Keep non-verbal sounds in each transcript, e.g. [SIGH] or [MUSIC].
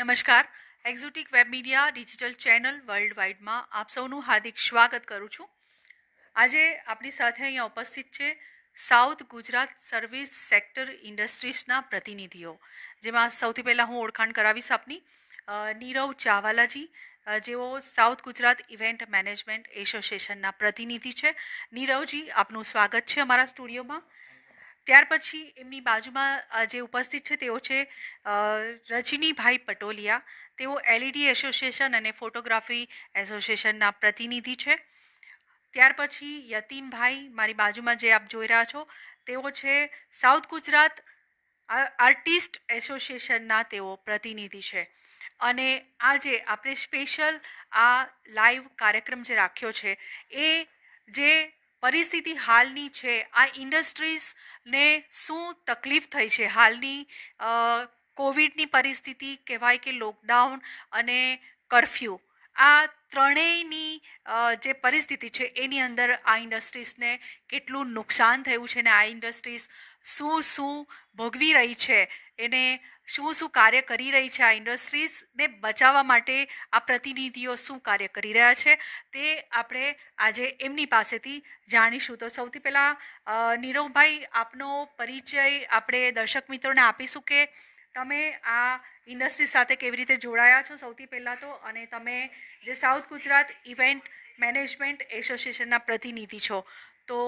નમસ્કાર exotic web media digital channel world વાઇડમાં આપ સૌનું હાર્દિક સ્વાગત કરું છું આજે આપણી સાથે અહીંયા ઉપસ્થિત છે સાઉથ ગુજરાત સર્વિસ સેક્ટર ઇન્ડસ્ટ્રીઝના પ્રતિનિધિઓ જેમાં સૌથી પહેલાં હું ઓળખાણ કરાવીશ આપની નીરવ ચાવાલાજી જેઓ સાઉથ ગુજરાત ઇવેન્ટ મેનેજમેન્ટ એસોસિએશનના પ્રતિનિધિ છે નીરવજી આપનું સ્વાગત છે અમારા સ્ટુડિયોમાં ત્યાર પછી એમની બાજુમાં જે ઉપસ્થિત છે તેઓ છે રજનીભાઈ પટોલિયા તેઓ એલઈડી એસોસિએશન અને ફોટોગ્રાફી એસોસિએશનના પ્રતિનિધિ છે ત્યાર પછી યતીનભાઈ મારી બાજુમાં જે આપ જોઈ રહ્યા છો તેઓ છે સાઉથ ગુજરાત આર્ટિસ્ટ એસોસિએશનના તેઓ પ્રતિનિધિ છે અને આજે આપણે સ્પેશિયલ આ લાઈવ કાર્યક્રમ જે રાખ્યો છે એ જે પરિસ્થિતિ હાલની છે આ ઇન્ડસ્ટ્રીઝને શું તકલીફ થઈ છે હાલની કોવિડની પરિસ્થિતિ કહેવાય કે લોકડાઉન અને કરફ્યુ આ ત્રણેયની જે પરિસ્થિતિ છે એની અંદર આ ઇન્ડસ્ટ્રીઝને કેટલું નુકસાન થયું છે ને આ ઇન્ડસ્ટ્રીઝ શું શું ભોગવી રહી છે એને શું શું કાર્ય કરી રહી છે આ ઇન્ડસ્ટ્રીઝને બચાવવા માટે આ પ્રતિનિધિઓ શું કાર્ય કરી રહ્યા છે તે આપણે આજે એમની પાસેથી જાણીશું તો સૌથી પહેલાં નીરવભાઈ આપનો પરિચય આપણે દર્શક મિત્રોને આપીશું કે તમે આ ઇન્ડસ્ટ્રી સાથે કેવી રીતે જોડાયા છો સૌથી પહેલાં તો અને તમે જે સાઉથ ગુજરાત ઇવેન્ટ મેનેજમેન્ટ એસોસિએશનના પ્રતિનિધિ છો તો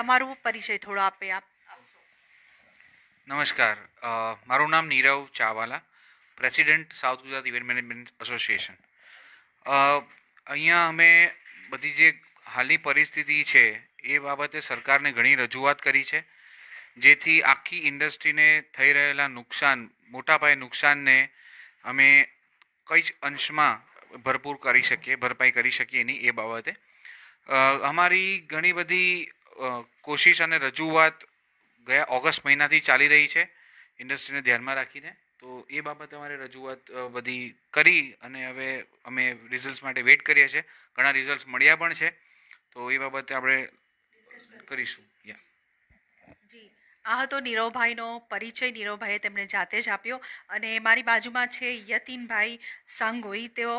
તમારું પરિચય થોડો આપે આપ નમસ્કાર મારું નામ Nirav Chawala president south Gujarat event management association અહીંયા અમે બધી જે હાલની પરિસ્થિતિ છે એ બાબતે સરકારને ઘણી રજૂઆત કરી છે જેથી આખી ઇન્ડસ્ટ્રીને થઈ રહેલા નુકસાન મોટા પાયે નુકસાનને અમે કઈ જ અંશમાં ભરપૂર કરી શકીએ ભરપાઈ કરી શકીએ એની એ બાબતે અમારી ઘણી બધી કોશિશ અને રજૂઆત ગયા ઓગસ્ટ મહિનાથી ચાલી રહી છે ઇન્ડસ્ટ્રીને ધ્યાનમાં રાખીને તો એ બાબતે અમારે રજૂઆત બધી કરી અને હવે અમે રિઝલ્ટ્સ માટે વેઇટ કરીએ છીએ ઘણા રિઝલ્ટ્સ મળ્યા પણ છે તો એ બાબતે આપણે કરીશું યા જી આ હતો નીરવભાઈનો પરિચય નીરવભાઈએ તેમણે જાતે જ આપ્યો અને મારી બાજુમાં છે યતિનભાઈ સાંગોઈ તેઓ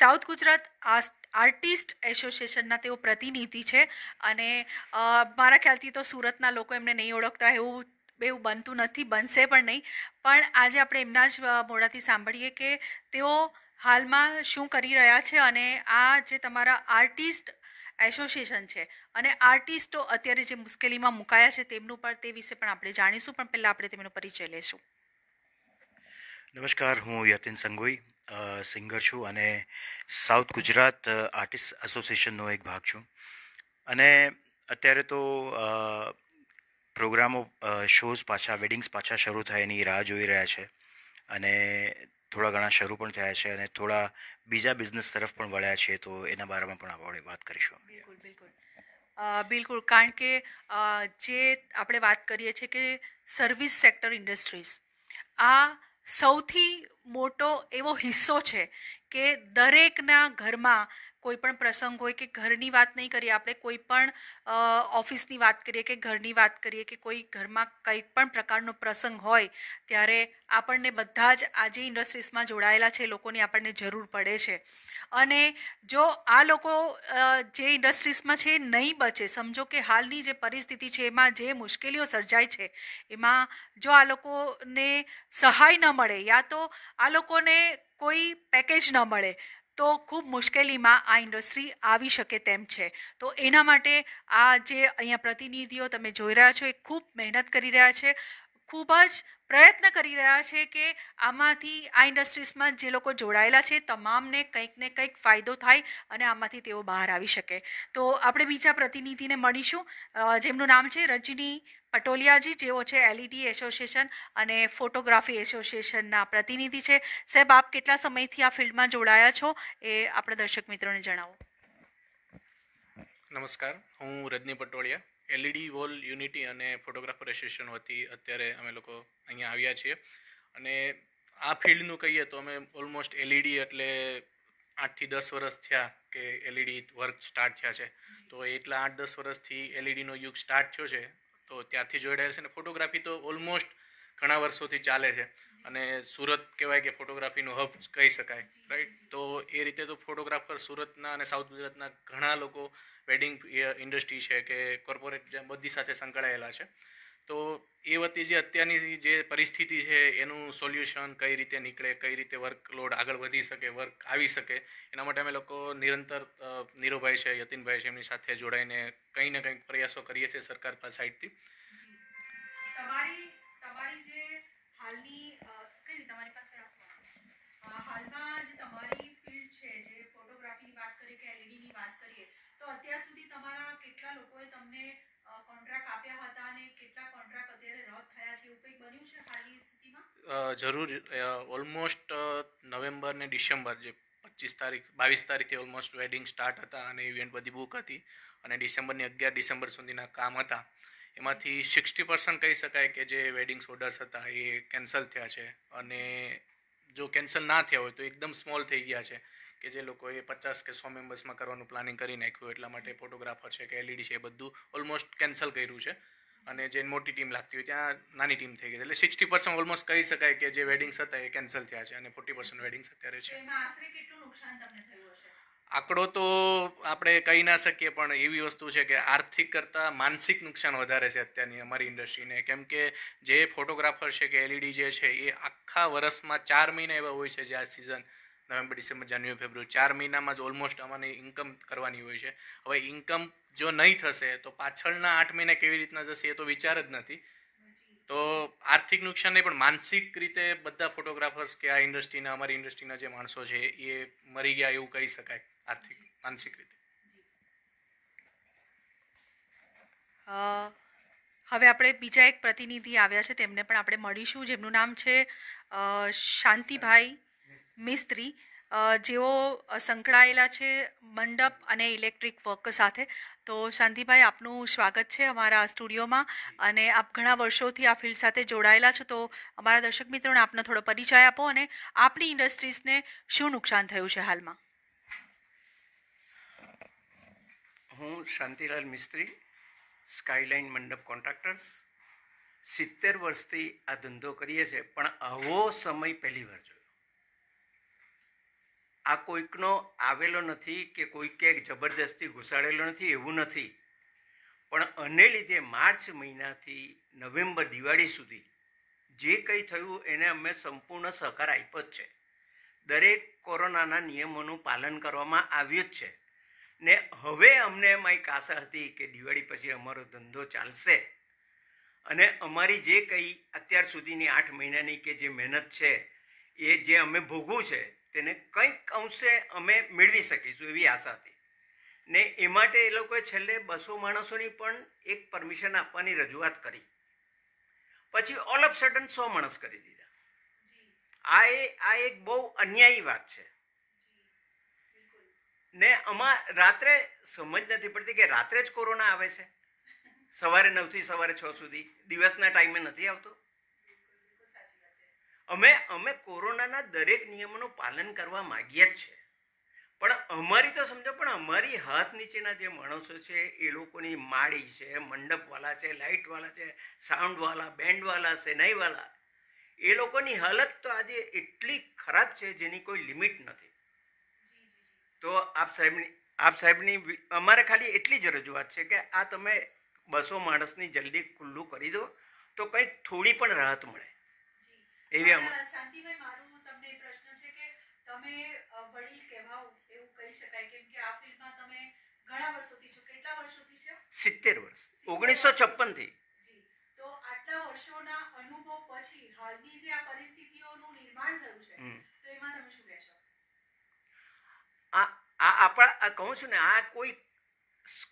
સાઉથ ગુજરાત આસ્થ આર્ટિસ્ટ એસોસિએશનના તેઓ પ્રતિનિધિ છે અને મારા ખ્યાલથી તો સુરતના લોકો એમને નહીં ઓળખતા એવું એવું બનતું નથી બનશે પણ નહીં પણ આજે આપણે એમના જ મોઢાથી સાંભળીએ કે તેઓ હાલમાં શું કરી રહ્યા છે અને આ જે તમારા આર્ટિસ્ટ એસોસિએશન છે અને આર્ટિસ્ટો અત્યારે જે મુશ્કેલીમાં મુકાયા છે તેમનું પણ તે વિશે પણ આપણે જાણીશું પણ પહેલાં આપણે તેમનો પરિચય લેશું નમસ્કાર હું યતિન સંગોઈ સિંગર છું અને સાઉથ ગુજરાત આર્ટિસ્ટ એસોસિએશનનો એક ભાગ છું અને અત્યારે તો પ્રોગ્રામો શોઝ પાછા વેડિંગ્સ પાછા શરૂ થાય એની રાહ જોઈ રહ્યા છે અને થોડા ઘણા શરૂ પણ થયા છે અને થોડા બીજા બિઝનેસ તરફ પણ વળ્યા છે તો એના બારામાં પણ આપણે વાત કરીશું બિલકુલ બિલકુલ બિલકુલ કારણ કે જે આપણે વાત કરીએ છીએ કે સર્વિસ સેક્ટર ઇન્ડસ્ટ્રીઝ આ સૌથી મોટો એવો હિસ્સો છે કે દરેકના ઘરમાં કોઈ પણ પ્રસંગ હોય કે ઘરની વાત નહીં કરીએ આપણે કોઈ પણ ઓફિસની વાત કરીએ કે ઘરની વાત કરીએ કે કોઈ ઘરમાં કંઈ પણ પ્રકારનો પ્રસંગ હોય ત્યારે આપણને બધા જ આજે ઇન્ડસ્ટ્રીઝમાં જોડાયેલા છે લોકોની આપણને જરૂર પડે છે અને જો આ લોકો જે ઇન્ડસ્ટ્રીઝમાં છે નહીં બચે સમજો કે હાલની જે પરિસ્થિતિ છે એમાં જે મુશ્કેલીઓ સર્જાય છે એમાં જો આ લોકોને સહાય ન મળે યા તો આ લોકોને કોઈ પેકેજ ન મળે તો ખૂબ મુશ્કેલીમાં આ ઇન્ડસ્ટ્રી આવી શકે તેમ છે તો એના માટે આ જે અહીંયા પ્રતિનિધિઓ તમે જોઈ રહ્યા છો એ ખૂબ મહેનત કરી રહ્યા છે ખૂબ જ પ્રયત્ન કરી રહ્યા છે કે આમાંથી આ ઇન્ડસ્ટ્રીઝમાં જે લોકો જોડાયેલા છે તમામને કંઈક ને કંઈક ફાયદો થાય અને આમાંથી તેઓ બહાર આવી શકે તો આપણે બીજા પ્રતિનિધિને મળીશું જેમનું નામ છે રજની પટોલિયાજી જેઓ છે એલઈડી એસોસિએશન e અને ફોટોગ્રાફી એસોસિએશનના પ્રતિનિધિ છે સાહેબ આપ કેટલા સમયથી આ ફિલ્ડમાં જોડાયા છો એ આપણા દર્શક મિત્રોને જણાવો નમસ્કાર હું Rajni Patoliya LED wall unity અને ફોટોગ્રાફર એસોસિએશન વતી અત્યારે અમે લોકો અહીંયા આવ્યા છીએ અને આ ફિલ્ડનું કહીએ તો અમે ઓલમોસ્ટ એલઈડી e એટલે આઠથી દસ વર્ષ થયા કે એલઈડી વર્ક સ્ટાર્ટ થયા છે તો એટલા આઠ દસ વર્ષથી એલઈડીનો e યુગ સ્ટાર્ટ થયો છે તો ત્યારથી જોડાયેલ છે અને ફોટોગ્રાફી તો ઓલમોસ્ટ ઘણા વર્ષોથી ચાલે છે અને સુરત કહેવાય કે ફોટોગ્રાફીનું હબ કહી શકાય રાઈટ તો એ રીતે તો ફોટોગ્રાફર સુરતના અને સાઉથ ગુજરાતના ઘણા લોકો વેડિંગ ઇન્ડસ્ટ્રી છે કે કોર્પોરેટ બધી સાથે સંકળાયેલા છે તો એ વતી જે અત્યારની જે પરિસ્થિતિ છે એનું સોલ્યુશન કઈ રીતે નીકળે કઈ રીતે વર્કલોડ આગળ વધી શકે વર્ક આવી શકે એના માટે અમે લોકો નિરંતર નીરુભાઈ છે યતિનભાઈ છે એમની સાથે જોડાઈને કંઈ ને કંઈક પ્રયાસો કરીએ છીએ સરકાર સાઈડથી તમારી તમારી જે હાલની હાલમાં જે તમારી ફિલ્ડ છે જે ફોટોગ્રાફીની વાત કરીએ કે એલઈડીની વાત કરીએ તો અત્યાર સુધી તમારા કેટલા લોકોએ તમને કોન્ટ્રાક્ટ આપ્યા હતા અને કેટલા કોન્ટ્રાક્ટ અત્યારે રદ થયા છે એવું કંઈક બન્યું છે હાલની સ્થિતિમાં જરૂર ઓલમોસ્ટ નવેમ્બર ને ડિસેમ્બર જે પચીસ તારીખ બાવીસ તારીખે ઓલમોસ્ટ વેડિંગ સ્ટાર્ટ હતા અને ઇવેન્ટ બધી બુક હતી અને ડિસેમ્બરની અગિયાર ડિસેમ્બર સુધીના કામ હતા એમાંથી સિક્સટી પર્સન્ટ કહી શકાય કે જે વેડિંગ્સ ઓર્ડર્સ હતા એ કેન્સલ થયા છે અને જો કેન્સલ ના થયા હોય તો એકદમ સ્મોલ થઈ ગયા છે કે જે લોકોએ પચાસ કે સો મેમ્બર્સમાં કરવાનું પ્લાનિંગ કરી નાખ્યું એટલા માટે ફોટોગ્રાફર છે કે એલઈડી છે એ બધું ઓલમોસ્ટ કેન્સલ કર્યું છે અને જે મોટી ટીમ લાગતી હોય ત્યાં નાની ટીમ થઈ ગઈ એટલે સિક્સટી પર્સન્ટ ઓલમોસ્ટ કહી શકાય કે જે વેડિંગ્સ હતા એ કેન્સલ થયા છે અને ફોર્ટી પર્સન્ટ વેડિંગ્સ અત્યારે છે આંકડો તો આપણે કહી ના શકીએ પણ એવી વસ્તુ છે કે આર્થિક કરતાં માનસિક નુકસાન વધારે છે અત્યારની અમારી ઇન્ડસ્ટ્રીને કેમ કે જે ફોટોગ્રાફર છે કે એલઈડી જે છે એ આખા વર્ષમાં ચાર મહિના એવા હોય છે જે આ season November December January February ચાર મહિનામાં જ ઓલમોસ્ટ અમારી ઇન્કમ કરવાની હોય છે હવે ઇન્કમ જો નહીં થશે તો પાછળના આઠ મહિને કેવી રીતના જશે એ તો વિચાર જ નથી તો આર્થિક નુકસાન નહીં પણ માનસિક રીતે બધા ફોટોગ્રાફર્સ કે આ ઇન્ડસ્ટ્રીના અમારી ઇન્ડસ્ટ્રીના જે માણસો છે એ મરી ગયા એવું કહી શકાય આર્થિક માનસિક રીતે હવે આપણે બીજા એક પ્રતિનિધિ આવ્યા છે તેમને પણ આપણે મળીશું જેમનું નામ છે શાંતિભાઈ મિસ્ત્રી જેઓ સંકળાયેલા છે મંડપ અને ઇલેક્ટ્રિક વર્ક સાથે તો શાંતિભાઈ આપનું સ્વાગત છે અમારા સ્ટુડિયોમાં અને આપ ઘણા વર્ષોથી આ ફિલ્ડ સાથે જોડાયેલા છો તો અમારા દર્શક મિત્રોને આપનો થોડો પરિચય આપો અને આપણી ઇન્ડસ્ટ્રીઝને શું નુકસાન થયું છે હાલમાં હું શાંતિલાલ મિસ્ત્રી સ્કાયલાઇન મંડપ કોન્ટ્રાક્ટર્સ સિત્તેર વર્ષથી આ ધંધો કરીએ છીએ પણ આવો સમય પહેલી વાર જોયો આ કોઈકનો આવેલો નથી કે કોઈ ક્યાંક જબરદસ્તી ઘુસાડેલો નથી એવું નથી પણ અને લીધે માર્ચ મહિનાથી નવેમ્બર દિવાળી સુધી જે કંઈ થયું એને અમે સંપૂર્ણ સહકાર આપ્યો જ છે દરેક કોરોનાના નિયમોનું પાલન કરવામાં આવ્યું જ છે ને હવે અમને એમાં એક આશા હતી કે દિવાળી પછી અમારો ધંધો ચાલશે અને અમારી જે કંઈ અત્યાર સુધીની આઠ મહિનાની કે જે મહેનત છે એ જે અમે ભોગવું છે તેને કંઈક અંશે અમે મેળવી શકીશું એવી આશા હતી ને એ માટે એ લોકોએ છેલ્લે બસો માણસોની પણ એક પરમિશન આપવાની રજૂઆત કરી પછી ઓલ ઓફ સડન સો માણસ કરી દીધા આ એ આ એક બહુ અન્યાયી વાત છે ને આમાં રાત્રે સમજ નથી પડતી કે રાત્રે જ કોરોના આવે છે સવારે નવથી સવારે છ સુધી દિવસના ટાઈમે નથી આવતો અમે અમે કોરોનાના દરેક નિયમોનું પાલન કરવા માગીએ જ છે પણ અમારી તો સમજો પણ અમારી હાથ નીચેના જે માણસો છે એ લોકોની માળી છે મંડપવાલા છે લાઇટવાલા છે સાઉન્ડવાલા બેન્ડવાલા સેનાઈવાલા એ લોકોની હાલત તો આજે એટલી ખરાબ છે જેની કોઈ લિમિટ નથી તો આપ સાહેબની આપ સાહેબની અમારે ખાલી એટલી જ રજૂઆત છે કે આ તમે બસો માણસની જલ્દી ખુલ્લું કરી દો તો કંઈક થોડી પણ રાહત મળે એવી અમે સિત્તેર મારું તમને પ્રશ્ન વર્ષ 1956 થી વર્ષોના અનુભવ પછી હાલની જે આ પરિસ્થિતિઓનું નિર્માણ થયું છે તો એમાં તમે શું કહેશો આ આ આપણા કહું છું ને આ કોઈ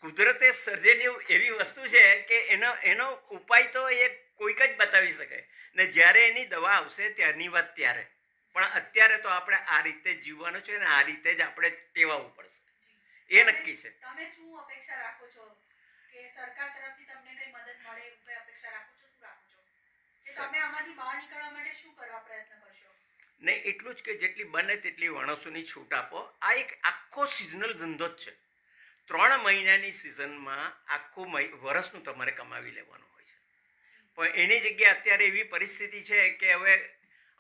કુદરતે સર્જેલી એવી વસ્તુ છે કે એનો એનો ઉપાય તો એ કોઈક જ બતાવી શકે ને જ્યારે એની દવા આવશે ત્યારની વાત ત્યારે પણ અત્યારે તો આપણે આ રીતે જીવવાનું છે ને આ રીતે જ આપણે ટેવાવું પડશે એ નક્કી છે તમે શું અપેક્ષા રાખો છો કે સરકાર તરફથી તમને કઈ મદદ મળે એ અપેક્ષા રાખો છો શું રાખો છો કે તમે આમાંથી બહાર નીકળવા માટે શું કરવા પ્રયત્ન કરો ને એટલું જ કે જેટલી બને તેટલી વણસોની છૂટ આપો આ એક આખો સિઝનલ ધંધો જ છે ત્રણ મહિનાની સિઝનમાં આખું વરસનું તમારે કમાવી લેવાનું હોય છે પણ એની જગ્યાએ અત્યારે એવી પરિસ્થિતિ છે કે હવે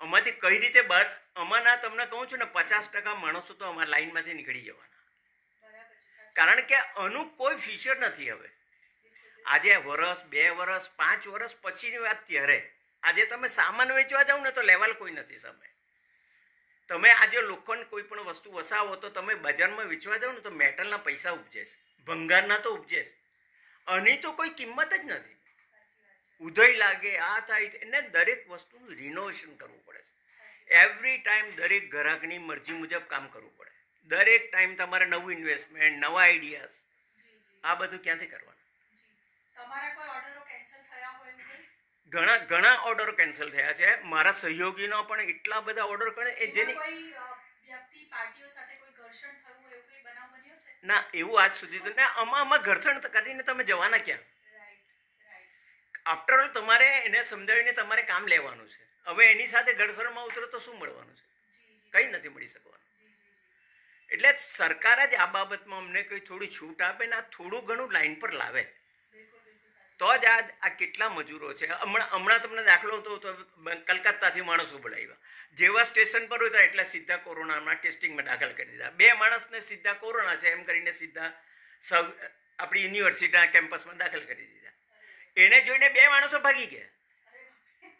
આમાંથી કઈ રીતે બહાર અમાના તમને કહું છું ને પચાસ ટકા માણસો તો અમારા લાઈનમાંથી નીકળી જવાના કારણ કે આનું કોઈ ફ્યુચર નથી હવે આજે વરસ બે વરસ પાંચ વરસ પછીની વાત ત્યારે આજે તમે સામાન વેચવા જાઓ ને તો લેવલ કોઈ નથી સામે તમે આજે લોખંડ કોઈ પણ વસ્તુ વસાવો તો તમે બજારમાં વેચવા જાઓ ને તો મેટલના પૈસા ઉપજેશ ભંગારના તો ઉપજેશ છે આની તો કોઈ કિંમત જ નથી ઉદય લાગે આ થાય એને દરેક વસ્તુનું રિનોવેશન કરવું પડે છે એવરી ટાઈમ દરેક ગ્રાહકની મરજી મુજબ કામ કરવું પડે દરેક ટાઈમ તમારે નવું ઇન્વેસ્ટમેન્ટ નવા આઈડિયાઝ આ બધું ક્યાંથી કરવાનું તમારા ઘણા ઘણા ઓર્ડર કેન્સલ થયા છે મારા સહયોગીનો પણ એટલા બધા ઓર્ડર કરે એ જેની ના એવું આજ સુધી તો ના આમાં આમાં ઘર્ષણ કરીને તમે જવાના ક્યાં આફ્ટર ઓલ તમારે એને સમજાવીને તમારે કામ લેવાનું છે હવે એની સાથે ઘર્ષણમાં ઉતરો તો શું મળવાનું છે કંઈ નથી મળી શકવાનું એટલે સરકાર જ આ બાબતમાં અમને કંઈ થોડી છૂટ આપે ને આ થોડું ઘણું લાઈન પર લાવે તો જ આ આ કેટલા મજૂરો છે હમણાં હમણાં તમને દાખલો હતો તો કલકત્તાથી માણસો બોલાવ્યા જેવા સ્ટેશન પર હતા એટલા સીધા કોરોનામાં ટેસ્ટિંગમાં દાખલ કરી દીધા બે માણસને સીધા કોરોના છે એમ કરીને સીધા સૌ આપણી યુનિવર્સિટીના કેમ્પસમાં દાખલ કરી દીધા એને જોઈને બે માણસો ભાગી ગયા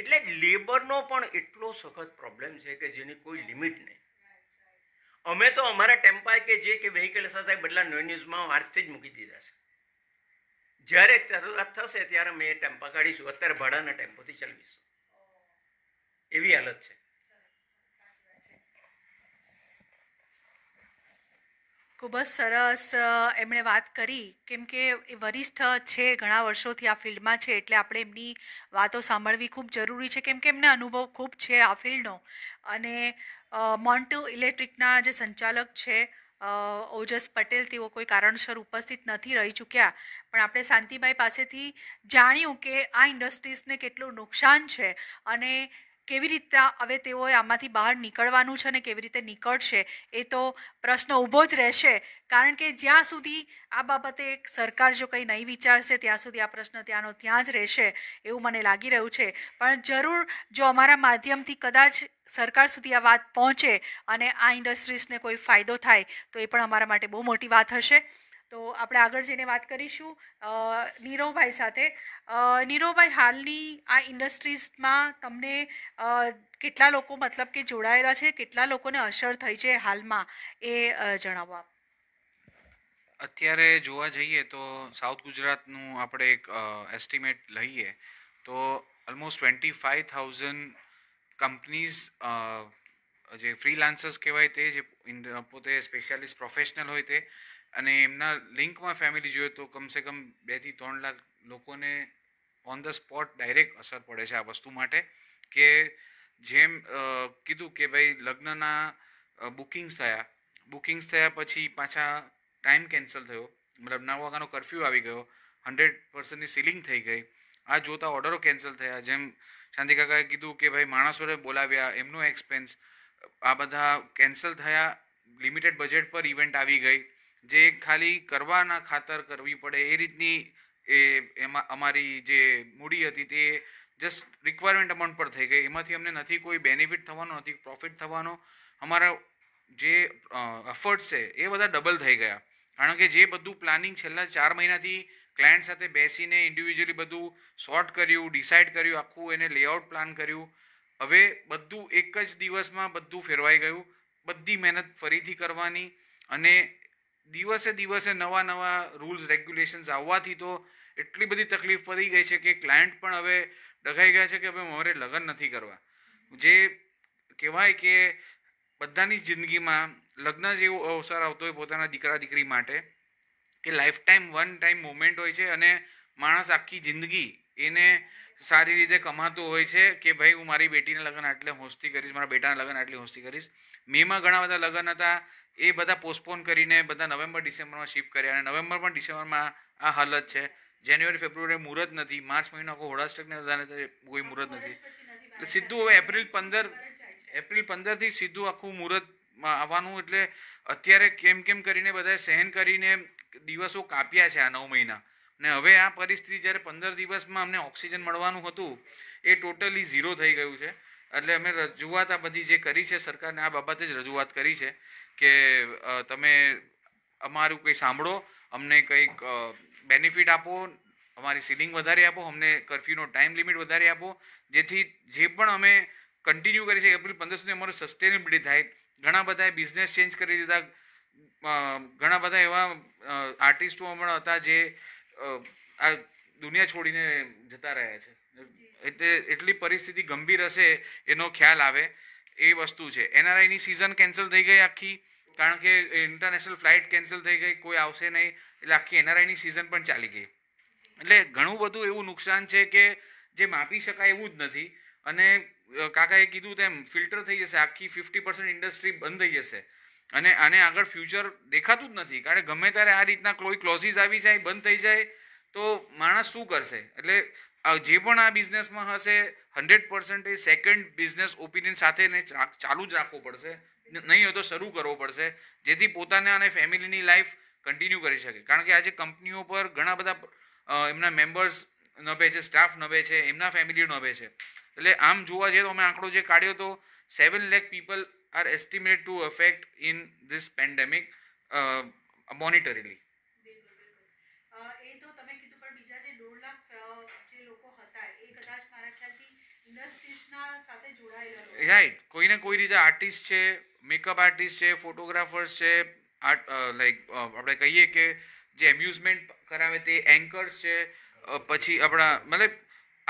એટલે લેબરનો પણ એટલો સખત પ્રોબ્લેમ છે કે જેની કોઈ લિમિટ નહીં અમે તો અમારા ટેમ્પા કે જે કે વ્હીકલ સાથે બદલા નો ન્યૂઝમાં વાર્સથી જ મૂકી દીધા છે જ્યારે જરૂરત થશે ત્યારે અમે એ ટેમ્પા કાઢીશું અત્યારે ભાડાના ટેમ્પોથી ચલાવીશું એવી હાલત છે ખૂબ જ સરસ એમણે વાત કરી કેમ કે એ વરિષ્ઠ છે ઘણા વર્ષોથી આ ફિલ્ડમાં છે એટલે આપણે એમની વાતો સાંભળવી ખૂબ જરૂરી છે કેમ કે એમને અનુભવ ખૂબ છે આ ફિલ્ડનો અને મોન્ટુ ઇલેક્ટ્રિકના જે સંચાલક છે ઓજસ પટેલ તેઓ કોઈ કારણસર ઉપસ્થિત નથી રહી ચૂક્યા પણ આપણે શાંતિભાઈ પાસેથી જાણ્યું કે આ ઇન્ડસ્ટ્રીઝને કેટલું નુકસાન છે અને કેવી રીતે હવે તેઓએ આમાંથી બહાર નીકળવાનું છે અને કેવી રીતે નીકળશે એ તો પ્રશ્ન ઊભો જ રહેશે કારણ કે જ્યાં સુધી આ બાબતે સરકાર જો કંઈ નહીં વિચારશે ત્યાં સુધી આ પ્રશ્ન ત્યાંનો ત્યાં જ રહેશે એવું મને લાગી રહ્યું છે પણ જરૂર જો અમારા માધ્યમથી કદાચ સરકાર સુધી આ વાત પહોંચે અને આ ઇન્ડસ્ટ્રીઝને કોઈ ફાયદો થાય તો એ પણ અમારા માટે બહુ મોટી વાત હશે તો આપણે આગળ જઈને વાત કરીશું નીરવભાઈ સાથે નીરવભાઈ હાલની આ ઇન્ડસ્ટ્રીઝમાં તમને કેટલા લોકો મતલબ કે જોડાયેલા છે કેટલા લોકોને અસર થઈ છે હાલમાં એ જણાવો અત્યારે જોવા જઈએ તો સાઉથ ગુજરાતનું આપણે એક એસ્ટિમેટ લઈએ તો almost twenty five thousand companies જે ફ્રીલાન્સર્સ કહેવાય તે જે પોતે સ્પેશિયાલિસ્ટ પ્રોફેશનલ હોય તે અને એમના લિંકમાં ફેમિલી જોઈએ તો કમસે કમ બેથી ત્રણ લાખ લોકોને ઓન ધ સ્પોટ ડાયરેક્ટ અસર પડે છે આ વસ્તુ માટે કે જેમ કીધું કે ભાઈ લગ્નના બુકિંગ્સ થયા બુકિંગ્સ થયા પછી પાછા ટાઈમ કેન્સલ થયો મતલબ નવ વાગ્યાનો કરફ્યુ આવી ગયો હંડ્રેડ પર્સન્ટની સીલિંગ થઈ ગઈ આ જોતા ઓર્ડરો કેન્સલ થયા જેમ શાંતિકાકાએ કીધું કે ભાઈ માણસોને બોલાવ્યા એમનો એક્સપેન્સ આ બધા કેન્સલ થયા લિમિટેડ બજેટ પર ઇવેન્ટ આવી ગઈ જે ખાલી કરવાના ખાતર કરવી પડે એ રીતની એ એમાં અમારી જે મૂડી હતી તે જસ્ટ રિક્વાયરમેન્ટ અમાઉન્ટ પર થઈ ગઈ એમાંથી અમને નથી કોઈ બેનિફિટ થવાનો નથી પ્રોફિટ થવાનો અમારા જે એફર્ટ છે એ બધા ડબલ થઈ ગયા કારણ કે જે બધું પ્લાનિંગ છેલ્લા ચાર મહિનાથી ક્લાયન્ટ સાથે બેસીને ઇન્ડિવિજ્યુઅલી બધું શોર્ટ કર્યું ડિસાઇડ કર્યું આખું એને લેઆઉટ પ્લાન કર્યું હવે બધું એક જ દિવસમાં બધું ફેરવાઈ ગયું બધી મહેનત ફરીથી કરવાની અને દિવસે દિવસે નવા નવા રૂલ્સ રેગ્યુલેશન્સ આવવાથી તો એટલી બધી તકલીફ પડી ગઈ છે કે ક્લાયન્ટ પણ હવે ડઘાઈ ગયા છે કે હવે મારે લગ્ન નથી કરવા જે કહેવાય કે બધાની જિંદગીમાં લગ્ન જેવો અવસર આવતો હોય પોતાના દીકરા દીકરી માટે કે life time one time moment હોય છે અને માણસ આખી જિંદગી એને સારી રીતે કમાતો હોય છે કે ભાઈ હું મારી બેટીના લગ્ન આટલે હોસ્તી કરીશ મારા બેટાના લગ્ન આટલી હોસ્તી કરીશ મેમાં ઘણા બધા લગ્ન હતા એ બધા પોસ્ટપોન કરીને બધા નવેમ્બર ડિસેમ્બરમાં શિફ્ટ કર્યા અને નવેમ્બર પણ ડિસેમ્બરમાં આ હાલત છે જાન્યુઆરી ફેબ્રુઆરી મુહૂર્ત નથી માર્ચ મહિનો આખો હોળાસ્ટકને બધાને કોઈ મુહૂર્ત નથી એટલે સીધું હવે એપ્રિલ પંદર એપ્રિલ પંદરથી સીધું આખું મુહૂર્ત આવવાનું એટલે અત્યારે કેમ કેમ કરીને બધાએ સહેન કરીને દિવસો કાપ્યા છે આ નવ મહિના ને હવે આ પરિસ્થિતિ જ્યારે પંદર દિવસમાં અમને ઓક્સિજન મળવાનું હતું એ ટોટલી ઝીરો થઈ ગયું છે એટલે અમે રજૂઆત આ બધી જે કરી છે સરકારને આ બાબતે જ રજૂઆત કરી છે કે તમે અમારું કંઈ સાંભળો અમને કંઈક બેનિફિટ આપો અમારી સીલિંગ વધારે આપો અમને કરફ્યુનો ટાઈમ લિમિટ વધારે આપો જેથી જે પણ અમે કન્ટિન્યુ કરી શકીએ એપ્રિલ પંદર સુધી અમારું સસ્ટેનેબિલિટી થાય ઘણા બધાએ બિઝનેસ ચેન્જ કરી દીધા ઘણા બધા એવા આર્ટિસ્ટો પણ હતા જે આ દુનિયા છોડીને જતા રહ્યા છે એટલે એટલી પરિસ્થિતિ ગંભીર હશે એનો ખ્યાલ આવે એ વસ્તુ છે એનઆરઆઈની સિઝન કેન્સલ થઈ ગઈ આખી કારણ કે ઇન્ટરનેશનલ ફ્લાઇટ કેન્સલ થઈ ગઈ કોઈ આવશે નહીં એટલે આખી એનઆરઆઈની સિઝન પણ ચાલી ગઈ એટલે ઘણું બધું એવું નુકસાન છે કે જે માપી શકાય એવું જ નથી અને કાકાએ કીધું તેમ ફિલ્ટર થઈ જશે આખી ફિફ્ટી પર્સન્ટ ઇન્ડસ્ટ્રી બંધ થઈ જશે અને આને આગળ ફ્યુચર દેખાતું જ નથી કારણ કે ગમે ત્યારે આ રીતના કોઈ ક્લોઝિસ આવી જાય બંધ થઈ જાય તો માણસ શું કરશે એટલે જે પણ આ બિઝનેસમાં હશે hundred percentage second business opinion સાથે ચાલુ જ રાખવો પડશે નહીં હોય તો શરૂ કરવો પડશે જેથી પોતાને અને ફેમિલીની લાઈફ કન્ટિન્યુ કરી શકે કારણ કે આજે કંપનીઓ પર ઘણા બધા એમના મેમ્બર્સ નભે છે સ્ટાફ નભે છે એમના ફેમિલી નભે છે એટલે આમ જોવા જઈએ તો અમે આંકડો જે કાઢ્યો તો seven lakh people are estimate to affect in this pandemic monetarily right કોઈને કોઈ રીતે આર્ટિસ્ટ છે મેકઅપ આર્ટિસ્ટ છે ફોટોગ્રાફર્સ છે આર્ટ લાઈક આપણે કહીએ કે જે એમ્યુઝમેન્ટ કરાવે તે એન્કર્સ છે પછી આપણા મતલબ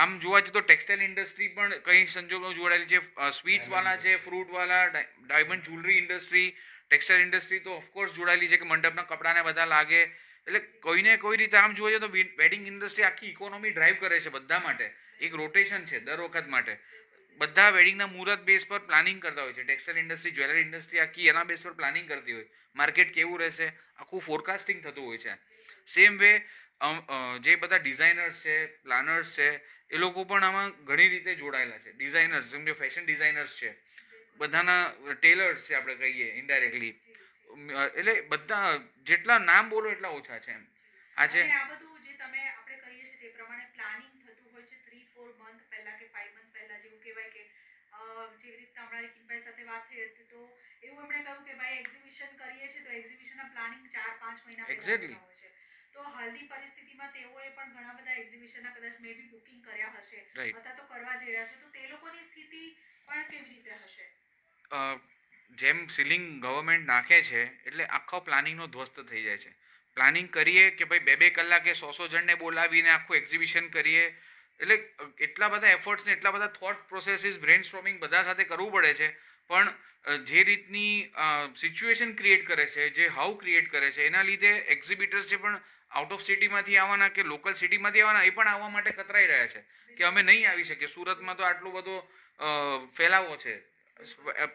આમ જોવા જઈએ તો ટેક્સટાઇલ ઇન્ડસ્ટ્રી પણ કઈ સંજોગો જોડાયેલી છે સ્વીટ્સવાલા છે ફ્રૂટવાલા diamond jewellery industry textile industry તો ઓફકોર્સ જોડાયેલી છે કે મંડપના કપડાને બધા લાગે એટલે કોઈને કોઈ રીતે આમ જોઈએ તો વેડિંગ ઇન્ડસ્ટ્રી આખી ઇકોનોમી ડ્રાઈવ કરે છે બધા માટે એક રોટેશન છે દર વખત માટે બધા વેડિંગના મુહૂર્ત બેસ પર પ્લાનિંગ કરતા હોય છે ટેક્સટાઇલ ઇન્ડસ્ટ્રી જ્વેલરી ઇન્ડસ્ટ્રી આખી એના બેસ પર પ્લાનિંગ કરતી હોય માર્કેટ કેવું રહેશે આખું ફોરકાસ્ટિંગ થતું હોય છે સેમ વે જે બધા ડિઝાઇનર્સ છે પ્લાનર્સ છે એ લોકો પણ આમાં ઘણી રીતે જોડાયેલા છે ડિઝાઇનર્સ જેમ કે ફેશન ડિઝાઇનર્સ છે બધાના ટેલર્સ છે આપણે કહીએ ઇન્ડાયરેક્ટલી એટલે બધા જેટલા નામ બોલો એટલા ઓછા છે એમ આજે આ બધું જે તમે આપણે કહીએ છીએ તે પ્રમાણે પ્લાનિંગ થતું હોય છે 3 4 મંથ પહેલા કે 5 શું કહેવાય કે જેવી રીતના હમણાં કિમભાઈ સાથે વાત થઈ હતી તો એવું એમણે કહ્યું કે ભાઈ એક્ઝિબિશન કરીએ છીએ તો એક્ઝિબિશનના પ્લાનિંગ ચાર પાંચ મહિના પહેલાં હોય છે તો હાલની પરિસ્થિતિમાં તેઓએ પણ ઘણા બધા એક્ઝિબિશનના કદાચ મે બી બુકિંગ કર્યા હશે અથવા તો કરવા જઈ રહ્યા છે તો તે લોકોની સ્થિતિ પણ કેવી રીતે હશે જેમ સીલિંગ ગવર્મેન્ટ નાખે છે એટલે આખો પ્લાનિંગનો ધ્વસ્ત થઈ જાય છે પ્લાનિંગ કરીએ કે ભાઈ બે બે કલાકે સો સો જણને બોલાવીને આખું એક્ઝિબિશન કરીએ એટલે એટલા બધા એફર્ટ્સ ને એટલા બધા થોટ પ્રોસેસીસ બ્રેન સ્ટ્રોમિંગ બધા સાથે કરવું પડે છે પણ જે રીતની સિચ્યુએશન ક્રિએટ કરે છે જે હાઉ ક્રિએટ કરે છે એના લીધે એક્ઝિબિટર્સ જે પણ આઉટ ઓફ સિટીમાંથી આવવાના કે લોકલ સિટીમાંથી આવવાના એ પણ આવવા માટે કતરાઈ રહ્યા છે કે અમે નહીં આવી શકીએ સુરતમાં તો આટલો બધો ફેલાવો છે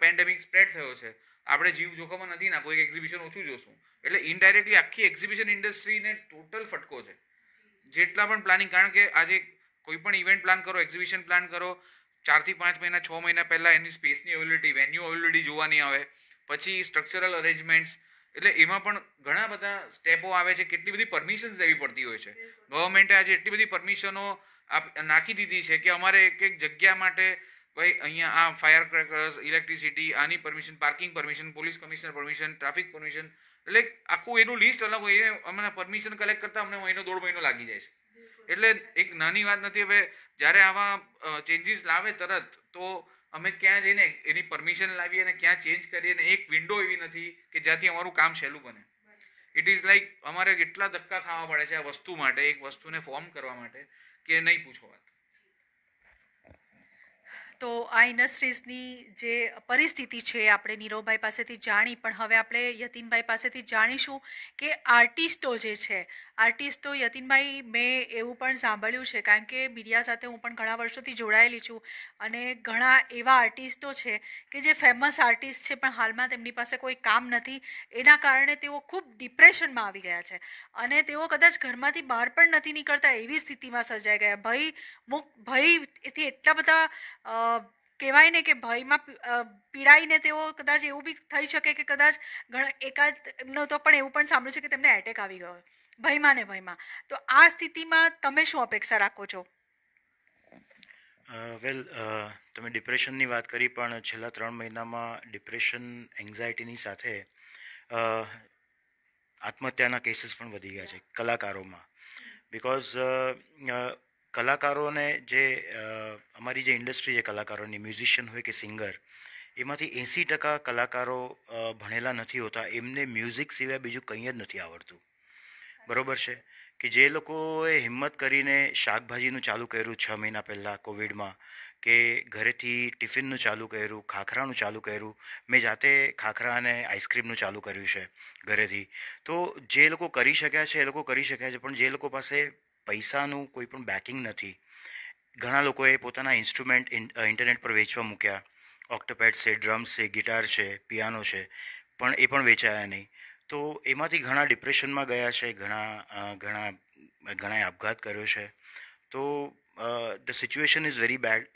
પેન્ડેમિક સ્પ્રેડ થયો છે આપણે જીવ જોખમમાં નથી નાખવું એક એક્ઝિબિશન ઓછું જોશું એટલે ઇનડાયરેક્ટલી આખી એક્ઝિબિશન ઇન્ડસ્ટ્રીને ટોટલ ફટકો છે જેટલા પણ પ્લાનિંગ કારણ કે આજે કોઈ પણ ઇવેન્ટ પ્લાન કરો એક્ઝિબિશન પ્લાન કરો ચારથી પાંચ મહિના છ મહિના પહેલાં એની સ્પેસની અવેલેબિલિટી વેન્યુ અવેલેબિલિટી જોવાની આવે પછી સ્ટ્રક્ચરલ અરેન્જમેન્ટ્સ એટલે એમાં પણ ઘણા બધા સ્ટેપો આવે છે કેટલી બધી પરમિશન દેવી પડતી હોય છે ગવર્મેન્ટે આજે એટલી બધી પરમિશનો નાખી દીધી છે કે અમારે એક એક જગ્યા માટે ભાઈ અહીંયા આ ફાયર ક્રેકર્સ ઇલેક્ટ્રિસિટી આની permission parking permission police commissioner permission traffic permission એટલે આખું એનું લિસ્ટ અલગ હોય એ અમને પરમિશન કલેક્ટ કરતા અમને મહિનો દોઢ મહિનો લાગી જાય છે એટલે એક નાની વાત નથી હવે જ્યારે આવા ચેન્જીસ લાવે તરત તો અમે ક્યાં જઈને એની પરમિશન લાવીએ અને ક્યાં ચેન્જ કરીએ અને એક વિન્ડો એવી નથી કે જ્યાંથી અમારું કામ સહેલું બને ઇટ ઇઝ લાઈક અમારે કેટલા ધક્કા ખાવા પડે છે આ વસ્તુ માટે એક વસ્તુને ફોર્મ કરવા માટે કે નહીં પૂછો વાત તો આ ઇન્ડસ્ટ્રીઝની જે પરિસ્થિતિ છે આપણે નીરવભાઈ પાસેથી જાણી પણ હવે આપણે યતિનભાઈ પાસેથી જાણીશું કે આર્ટિસ્ટો જે છે આર્ટિસ્ટો યતીનભાઈ મેં એવું પણ સાંભળ્યું છે કારણ કે મીડિયા સાથે હું પણ ઘણા વર્ષોથી જોડાયેલી છું અને ઘણા એવા આર્ટિસ્ટો છે કે જે ફેમસ આર્ટિસ્ટ છે પણ હાલમાં તેમની પાસે કોઈ કામ નથી એના કારણે તેઓ ખૂબ ડિપ્રેશનમાં આવી ગયા છે અને તેઓ કદાચ ઘરમાંથી બહાર પણ નથી નીકળતા એવી સ્થિતિમાં સર્જાઈ ગયા ભય મુક ભયથી એટલા બધા કહેવાય ને કે ભયમાં પીડાઈને તેઓ કદાચ એવું બી થઈ શકે કે કદાચ ઘણા એકાદ એમનો તો પણ એવું પણ સાંભળ્યું છે કે તેમને એટેક આવી ગયો ભયમાં ને ભયમાં તો આ સ્થિતિમાં તમે શું અપેક્ષા રાખો છો વેલ તમે ડિપ્રેશનની વાત કરી પણ છેલ્લા ત્રણ મહિનામાં ડિપ્રેશન એન્ઝાયટીની સાથે આત્મહત્યાના કેસીસ પણ વધી ગયા છે કલાકારોમાં બિકોઝ કલાકારોને જે અમારી જે ઇન્ડસ્ટ્રી જે કલાકારોની મ્યુઝિશિયન હોય કે સિંગર એમાંથી એંસી ટકા કલાકારો ભણેલા નથી હોતા એમને મ્યુઝિક સિવાય બીજું કંઈ જ નથી આવડતું બરાબર છે કે જે લોકોએ હિંમત કરીને શાકભાજીનું ચાલુ કર્યું છ મહિના પહેલાં કોવિડમાં કે ઘરેથી ટિફિનનું ચાલુ કર્યું ખાખરાનું ચાલુ કર્યું મેં જાતે ખાખરા અને આઈસ્ક્રીમનું ચાલુ કર્યું છે ઘરેથી તો જે લોકો કરી શક્યા છે એ લોકો કરી શક્યા છે પણ જે લોકો પાસે પૈસાનું કોઈ પણ બેકિંગ નથી ઘણા લોકોએ પોતાના ઇન્સ્ટ્રુમેન્ટ ઇન્ટરનેટ પર વેચવા મૂક્યા ઓક્ટોપેડ છે ડ્રમ્સ છે ગિટાર છે પિયાનો છે પણ એ પણ વેચાયા નહીં તો એમાંથી ઘણા ડિપ્રેશનમાં ગયા છે ઘણા ઘણા ઘણાએ આપઘાત કર્યો છે તો the situation is very bad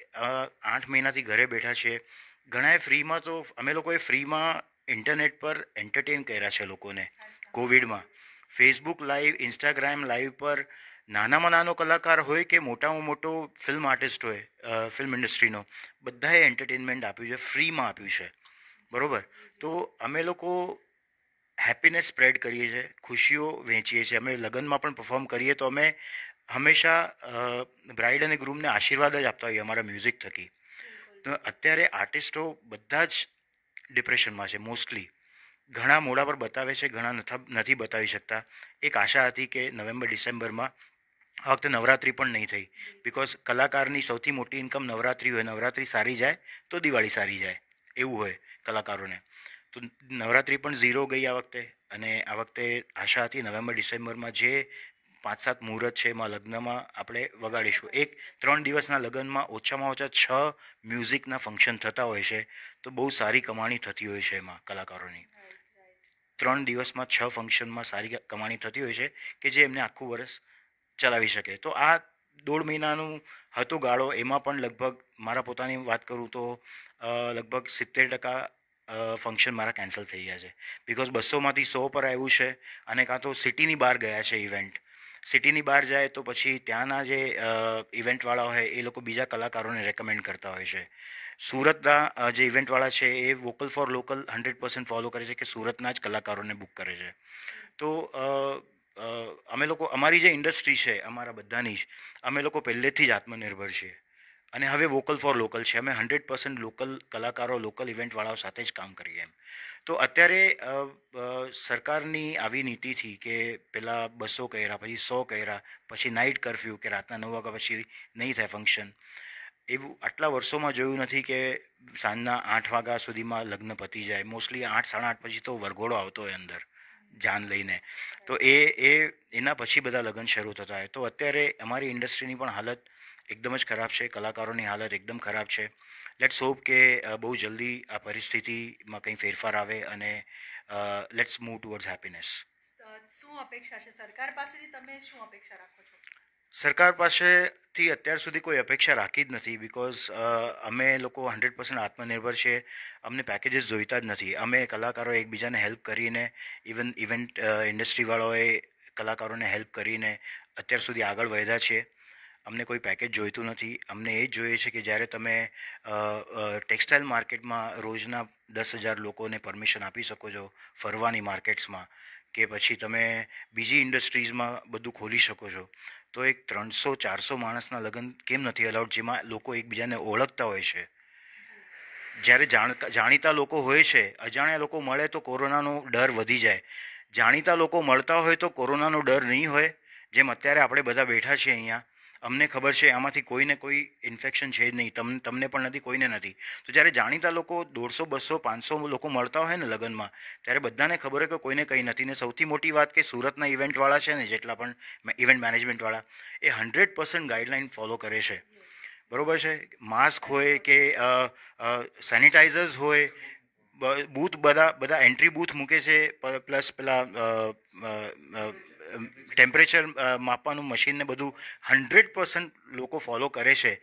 આઠ મહિનાથી ઘરે બેઠા છીએ ઘણાએ ફ્રીમાં તો અમે લોકોએ ફ્રીમાં ઇન્ટરનેટ પર એન્ટરટેન કર્યા છે લોકોને કોવિડમાં ફેસબુક લાઈવ ઇન્સ્ટાગ્રામ લાઈવ પર નાનામાં નાનો કલાકાર હોય કે મોટામાં મોટો ફિલ્મ આર્ટિસ્ટ હોય ફિલ્મ ઇન્ડસ્ટ્રીનો બધાએ એન્ટરટેનમેન્ટ આપ્યું છે ફ્રીમાં આપ્યું છે બરાબર તો અમે લોકો હેપીનેસ સ્પ્રેડ કરીએ છીએ ખુશીઓ વહેંચીએ છીએ અમે લગ્નમાં પણ પરફોર્મ કરીએ તો અમે હંમેશા બ્રાઇડ અને ગ્રૂમને આશીર્વાદ જ આપતા હોઈએ અમારા મ્યુઝિક થકી તો અત્યારે આર્ટિસ્ટો બધા જ ડિપ્રેશનમાં છે મોસ્ટલી ઘણા મોડા પર બતાવે છે ઘણા નથી બતાવી શકતા એક આશા હતી કે નવેમ્બર ડિસેમ્બરમાં આ વખતે નવરાત્રિ પણ નહીં થઈ બિકોઝ કલાકારની સૌથી મોટી ઇન્કમ નવરાત્રિ હોય નવરાત્રિ સારી જાય તો દિવાળી સારી જાય એવું હોય કલાકારોને તો નવરાત્રિ પણ ઝીરો ગઈ આ વખતે અને આ વખતે આશા હતી નવેમ્બર ડિસેમ્બરમાં જે પાંચ સાત મુહૂર્ત છે એમાં લગ્નમાં આપણે વગાડીશું એક ત્રણ દિવસના લગ્નમાં ઓછામાં ઓછા છ મ્યુઝિકના ફંક્શન થતા હોય છે તો બહુ સારી કમાણી થતી હોય છે એમાં કલાકારોની ત્રણ દિવસમાં છ ફંક્શનમાં સારી કમાણી થતી હોય છે કે જે એમને આખું વર્ષ ચલાવી શકે તો આ દોઢ મહિનાનું હતો ગાળો એમાં પણ લગભગ મારા પોતાની વાત કરું તો લગભગ સિત્તેર ટકા ફંક્શન મારા કેન્સલ થઈ ગયા છે બિકોઝ બસોમાંથી સો પર આવ્યું છે અને કાં તો સિટીની બહાર ગયા છે ઇવેન્ટ સિટીની બહાર જાય તો પછી ત્યાંના જે ઇવેન્ટવાળા હોય એ લોકો બીજા કલાકારોને રેકમેન્ડ કરતા હોય છે સુરતના જે ઇવેન્ટવાળા છે એ vocal for local hundred percent follow કરે છે કે સુરતના જ કલાકારોને બુક કરે છે તો અમે લોકો અમારી જે ઇન્ડસ્ટ્રી છે અમારા બધાની જ અમે લોકો પહેલેથી જ આત્મનિર્ભર છીએ અને હવે વોકલ ફોર લોકલ છે અમે હન્ડ્રેડ પર્સન્ટ લોકલ કલાકારો લોકલ ઇવેન્ટવાળાઓ સાથે જ કામ કરીએ એમ તો અત્યારે સરકારની આવી નીતિથી કે પહેલાં બસો કર્યા પછી સો કર્યા પછી નાઇટ કરફ્યુ કે રાતના નવ વાગ્યા પછી નહીં થાય ફંક્શન એવું આટલા વર્ષોમાં જોયું નથી કે સાંજના આઠ વાગ્યા સુધીમાં લગ્ન પતી જાય મોસ્ટલી આઠ સાડા આઠ પછી તો વરઘોડો આવતો હોય અંદર જાન લઈને તો એ એ એના પછી બધા લગ્ન શરૂ થતા હોય તો અત્યારે અમારી ઇન્ડસ્ટ્રીની પણ હાલત એકદમ જ ખરાબ છે કલાકારોની હાલત એકદમ ખરાબ છે લેટ્સ હોપ કે બહુ જલ્દી આ પરિસ્થિતિમાં કંઈ ફેરફાર આવે અને લેટ્સ મૂવ ટુવર્ડ્સ હેપીનેસ શું અપેક્ષા છે સરકાર પાસેથી તમે શું અપેક્ષા રાખો છો સરકાર પાસેથી અત્યાર સુધી કોઈ અપેક્ષા રાખી જ નથી બિકોઝ અમે લોકો હન્ડ્રેડ પર્સન્ટ આત્મનિર્ભર છે અમને પેકેજીસ જોઈતા જ નથી અમે કલાકારો એકબીજાને હેલ્પ કરીને ઇવન ઇવેન્ટ ઇન્ડસ્ટ્રીવાળાઓએ કલાકારોને હેલ્પ કરીને અત્યાર સુધી આગળ વધ્યા છે અમને કોઈ પેકેજ જોઈતું નથી અમને એ જ જોઈએ છે કે જ્યારે તમે ટેક્સટાઇલ માર્કેટમાં રોજના દસ હજાર લોકોને પરમિશન આપી શકો છો ફરવાની માર્કેટ્સમાં કે પછી તમે બીજી ઇન્ડસ્ટ્રીઝમાં બધું ખોલી શકો છો તો એક ત્રણસો ચારસો માણસના લગ્ન કેમ નથી અલાઉડ જેમાં લોકો એકબીજાને ઓળખતા હોય છે જ્યારે જાણતા જાણીતા લોકો હોય છે અજાણ્યા લોકો મળે તો કોરોનાનો ડર વધી જાય જાણીતા લોકો મળતા હોય તો કોરોનાનો ડર નહીં હોય જેમ અત્યારે આપણે બધા બેઠા છીએ અહીંયા અમને ખબર છે આમાંથી કોઈને કોઈ ઇન્ફેક્શન છે જ નહીં તમને તમને પણ નથી કોઈને નથી તો જ્યારે જાણીતા લોકો દોઢસો બસો પાંચસો લોકો મળતા હોય ને લગ્નમાં ત્યારે બધાને ખબર હોય કે કોઈને કંઈ નથી ને સૌથી મોટી વાત કે સુરતના ઇવેન્ટવાળા છે ને જેટલા પણ ઇવેન્ટ મેનેજમેન્ટવાળા એ હન્ડ્રેડ પર્સન્ટ ગાઈડલાઇન ફોલો કરે છે બરોબર છે માસ્ક હોય કે સેનિટાઈઝર્સ હોય બૂથ બધા બધા એન્ટ્રી બૂથ મૂકે છે પ્લસ પેલા ટેમ્પરેચર માપવાનું મશીનને બધું હન્ડ્રેડ પર્સન્ટ લોકો ફોલો કરે છે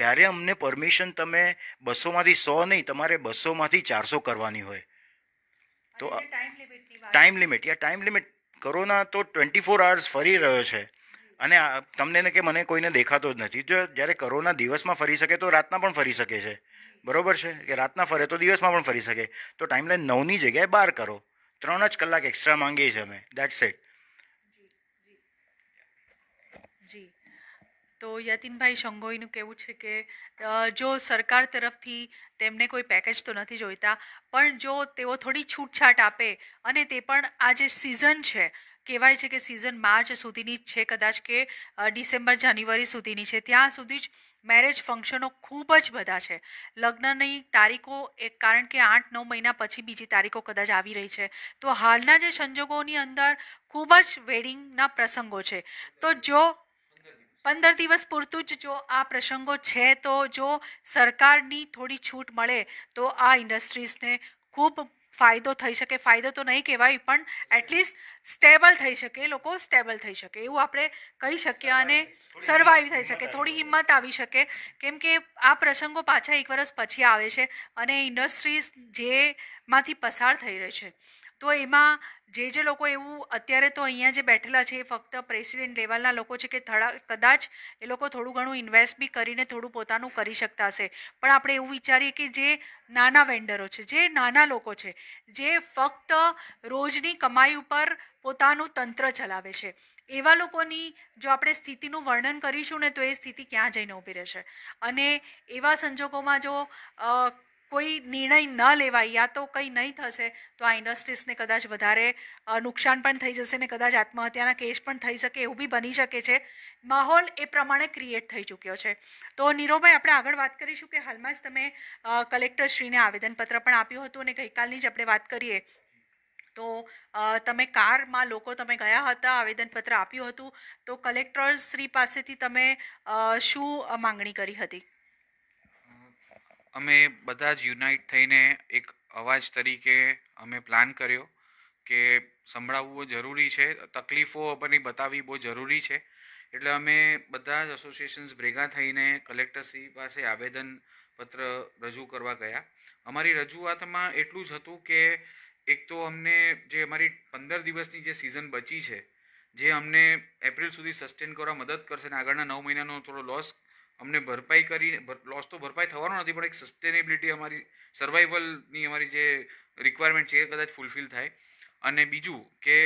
ત્યારે અમને પરમિશન તમે બસોમાંથી સો નહીં તમારે બસોમાંથી ચારસો કરવાની હોય તો ટાઈમ લિમિટ યા ટાઈમ લિમિટ કોરોના તો ટ્વેન્ટી ફોર આવર્સ ફરી રહ્યો છે અને તમને કે મને કોઈને દેખાતો જ નથી જો જ્યારે કોરોના દિવસમાં ફરી શકે તો રાતના પણ ફરી શકે છે બરોબર છે કે રાતના ફરે તો દિવસમાં પણ ફરી શકે તો ટાઈમલાઈન નવની જગ્યાએ બાર કરો ત્રણ જ કલાક એક્સ્ટ્રા માંગીએ છીએ અમે દેટ્સ ઇટ જી તો યતિનભાઈ શંગોઈનું કહેવું છે કે જો સરકાર તરફથી તેમને કોઈ પેકેજ તો નથી જોઈતા પણ જો તેઓ થોડી છૂટછાટ આપે અને તે પણ આ જે સિઝન છે કહેવાય છે કે સિઝન માર્ચ સુધીની જ છે કદાચ કે ડિસેમ્બર જાન્યુઆરી સુધીની છે ત્યાં સુધી જ મેરેજ ફંક્શનો ખૂબ જ બધા છે લગ્નની તારીખો એક કારણ કે આઠ નવ મહિના પછી બીજી તારીખો કદાચ આવી રહી છે તો હાલના જે સંજોગોની અંદર ખૂબ જ વેડિંગના પ્રસંગો છે તો જો પંદર દિવસ પૂરતું જ જો આ પ્રસંગો છે તો જો સરકારની થોડી છૂટ મળે તો આ ઇન્ડસ્ટ્રીઝને ખૂબ ફાયદો થઈ શકે ફાયદો તો નહીં કહેવાય પણ એટલીસ્ટ સ્ટેબલ થઈ શકે એ લોકો સ્ટેબલ થઈ શકે એવું આપણે કહી શકીએ અને સર્વાઈવ થઈ શકે થોડી હિંમત આવી શકે કેમ કે આ પ્રસંગો પાછા એક વર્ષ પછી આવે છે અને ઇન્ડસ્ટ્રીઝ જેમાંથી પસાર થઈ રહી છે તો એમાં જે જે લોકો એવું અત્યારે તો અહીંયા જે બેઠેલા છે એ ફક્ત પ્રેસિડેન્ટ લેવલના લોકો છે કે થડા કદાચ એ લોકો થોડું ઘણું ઇન્વેસ્ટ બી કરીને થોડું પોતાનું કરી શકતા હશે પણ આપણે એવું વિચારીએ કે જે નાના વેન્ડરો છે જે નાના લોકો છે જે ફક્ત રોજની કમાઈ ઉપર પોતાનું તંત્ર ચલાવે છે એવા લોકોની જો આપણે સ્થિતિનું વર્ણન કરીશું ને તો એ સ્થિતિ ક્યાં જઈને ઊભી રહેશે અને એવા સંજોગોમાં જો કોઈ નિર્ણય ન લેવાય યા તો કંઈ નહીં થશે તો આ ઇન્ડસ્ટ્રીઝને કદાચ વધારે નુકસાન પણ થઈ જશે ને કદાચ આત્મહત્યાના કેસ પણ થઈ શકે એવું બી બની શકે છે માહોલ એ પ્રમાણે ક્રિએટ થઈ ચૂક્યો છે તો નીરોભાઈ આપણે આગળ વાત કરીશું કે હાલમાં જ તમે કલેક્ટરશ્રીને આવેદનપત્ર પણ આપ્યું હતું અને ગઈકાલની જ આપણે વાત કરીએ તો તમે કારમાં લોકો તમે ગયા હતા આવેદનપત્ર આપ્યું હતું તો શ્રી પાસેથી તમે શું માંગણી કરી હતી અમે બધા જ યુનાઇટ થઈને એક અવાજ તરીકે અમે પ્લાન કર્યો કે સંભળાવવું જરૂરી છે તકલીફો આપણને બતાવવી બહુ જરૂરી છે એટલે અમે બધા જ એસોસિએશન્સ ભેગા થઈને કલેક્ટરશ્રી પાસે આવેદન પત્ર રજૂ કરવા ગયા અમારી રજૂઆતમાં એટલું જ હતું કે એક તો અમને જે અમારી પંદર દિવસની જે સિઝન બચી છે જે અમને એપ્રિલ સુધી સસ્ટેન કરવા મદદ કરશે અને આગળના નવ મહિનાનો થોડો લોસ અમને ભરપાઈ કરી લોસ તો ભરપાઈ થવાનો નથી પણ એક સસ્ટેનેબિલિટી અમારી સર્વાઈવલની અમારી જે રિક્વાયરમેન્ટ છે એ કદાચ ફૂલફિલ થાય અને બીજું કે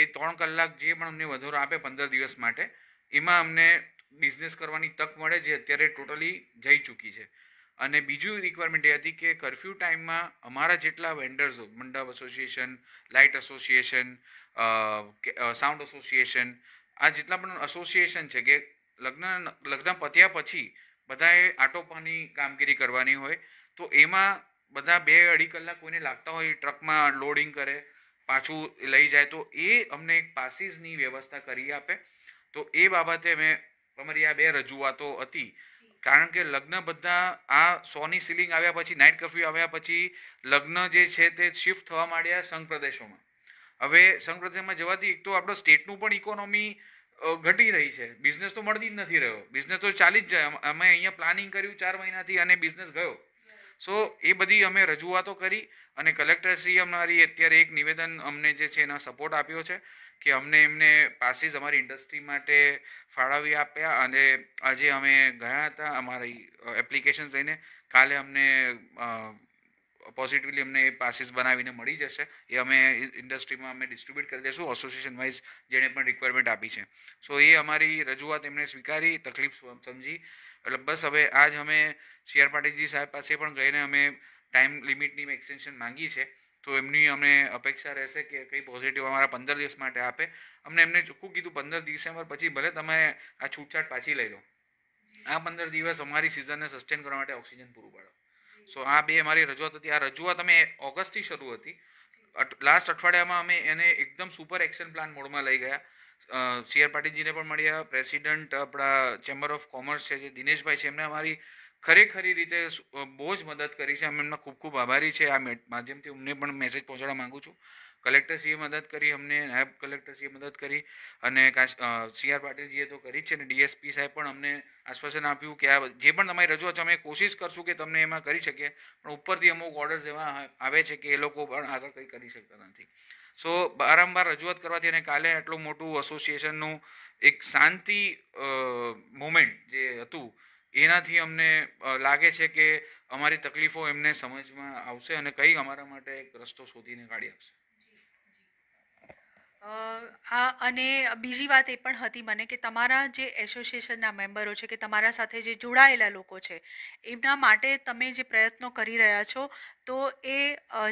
એ ત્રણ કલાક જે પણ અમને વધારો આપે પંદર દિવસ માટે એમાં અમને બિઝનેસ કરવાની તક મળે જે અત્યારે ટોટલી જઈ ચૂકી છે અને બીજું રિક્વાયરમેન્ટ એ હતી કે કરફ્યુ ટાઈમમાં અમારા જેટલા વેન્ડર્સ મંડપ association light association sound association આ જેટલા પણ એસોસિએશન છે કે લગ્ન લગ્ન પત્યા પછી બધાએ આટોપાની કામગીરી કરવાની હોય તો એમાં બધા બે અઢી કલાક કોઈને લાગતા હોય ટ્રકમાં લોડિંગ કરે પાછું લઈ જાય તો એ અમને એક પાસીસની વ્યવસ્થા કરી આપે તો એ બાબતે મેં તમારી આ બે રજૂઆતો હતી કારણ કે લગ્ન બધા આ સોની સીલિંગ આવ્યા પછી નાઇટ કર્ફ્યુ આવ્યા પછી લગ્ન જે છે તે શિફ્ટ થવા માંડ્યા સંઘ પ્રદેશોમાં હવે સંઘ પ્રદેશમાં જવાથી એક તો આપણો સ્ટેટનું પણ ઇકોનોમી ઘટી રહી છે બિઝનેસ તો મળતી જ નથી રહ્યો બિઝનેસ તો ચાલી જ જાય અમે અહીંયા પ્લાનિંગ કર્યું ચાર મહિનાથી અને બિઝનેસ ગયો સો એ બધી અમે રજૂઆતો કરી અને કલેક્ટરશ્રીએ અમારી અત્યારે એક નિવેદન અમને જે છે એના સપોર્ટ આપ્યો છે કે અમને એમને પાસીસ અમારી ઇન્ડસ્ટ્રી માટે ફાળવી આપ્યા અને આજે અમે ગયા હતા અમારી એપ્લિકેશન લઈને કાલે અમને પોઝિટિવલી અમને એ પાસીસ બનાવીને મળી જશે એ અમે ઇન્ડસ્ટ્રીમાં અમે ડિસ્ટ્રીબ્યુટ કરી દઈશું એસોસિએશન વાઇઝ જેણે પણ રિક્વાયરમેન્ટ આપી છે સો એ અમારી રજૂઆત એમણે સ્વીકારી તકલીફ સમજી એટલે બસ હવે આજ અમે સી આર પાટીલજી સાહેબ પાસે પણ ગઈને અમે ટાઈમ લિમિટની એક્સટેન્શન માંગી છે તો એમની અમને અપેક્ષા રહેશે કે કંઈ પોઝિટિવ અમારા પંદર દિવસ માટે આપે અમને એમને ચોખ્ખું કીધું પંદર ડિસેમ્બર પછી ભલે તમે આ છૂટછાટ પાછી લઈ લો આ પંદર દિવસ અમારી સિઝનને સસ્ટેન કરવા માટે ઓક્સિજન પૂરું પાડો સો આ બે મારી રજૂઆત હતી આ રજૂઆત અમે ઓગસ્ટથી શરૂ હતી લાસ્ટ અઠવાડિયામાં અમે એને એકદમ સુપર એક્શન પ્લાન મોડમાં લઈ ગયા સીઆર આર પાટીલજીને પણ મળ્યા પ્રેસિડેન્ટ આપણા ચેમ્બર ઓફ કોમર્સ છે જે દિનેશભાઈ છે એમને અમારી ખરેખરી રીતે બહુ જ મદદ કરી છે અમે એમના ખૂબ ખૂબ આભારી છે આ માધ્યમથી અમને પણ મેસેજ પહોંચાડવા માગું છું કલેક્ટરશ્રીએ મદદ કરી અમને નાયબ કલેક્ટરશ્રીએ મદદ કરી અને સીઆર પાટીલજીએ તો કરી જ છે અને ડીએસપી સાહેબ પણ અમને આશ્વાસન આપ્યું કે આ જે પણ તમારી રજૂઆત અમે કોશિશ કરશું કે તમને એમાં કરી શકીએ પણ ઉપરથી અમુક ઓર્ડર્સ એવા આવે છે કે એ લોકો પણ આગળ કંઈ કરી શકતા નથી સો વારંવાર રજૂઆત કરવાથી અને કાલે આટલું મોટું એસોસિએશનનું એક શાંતિ મુમેન્ટ જે હતું એનાથી અમને લાગે છે કે અમારી તકલીફો એમને સમજમાં આવશે અને કંઈ અમારા માટે એક રસ્તો શોધીને કાઢી આપશે આ અને બીજી વાત એ પણ હતી મને કે તમારા જે એસોસિએશનના મેમ્બરો છે કે તમારા સાથે જે જોડાયેલા લોકો છે એમના માટે તમે જે પ્રયત્નો કરી રહ્યા છો તો એ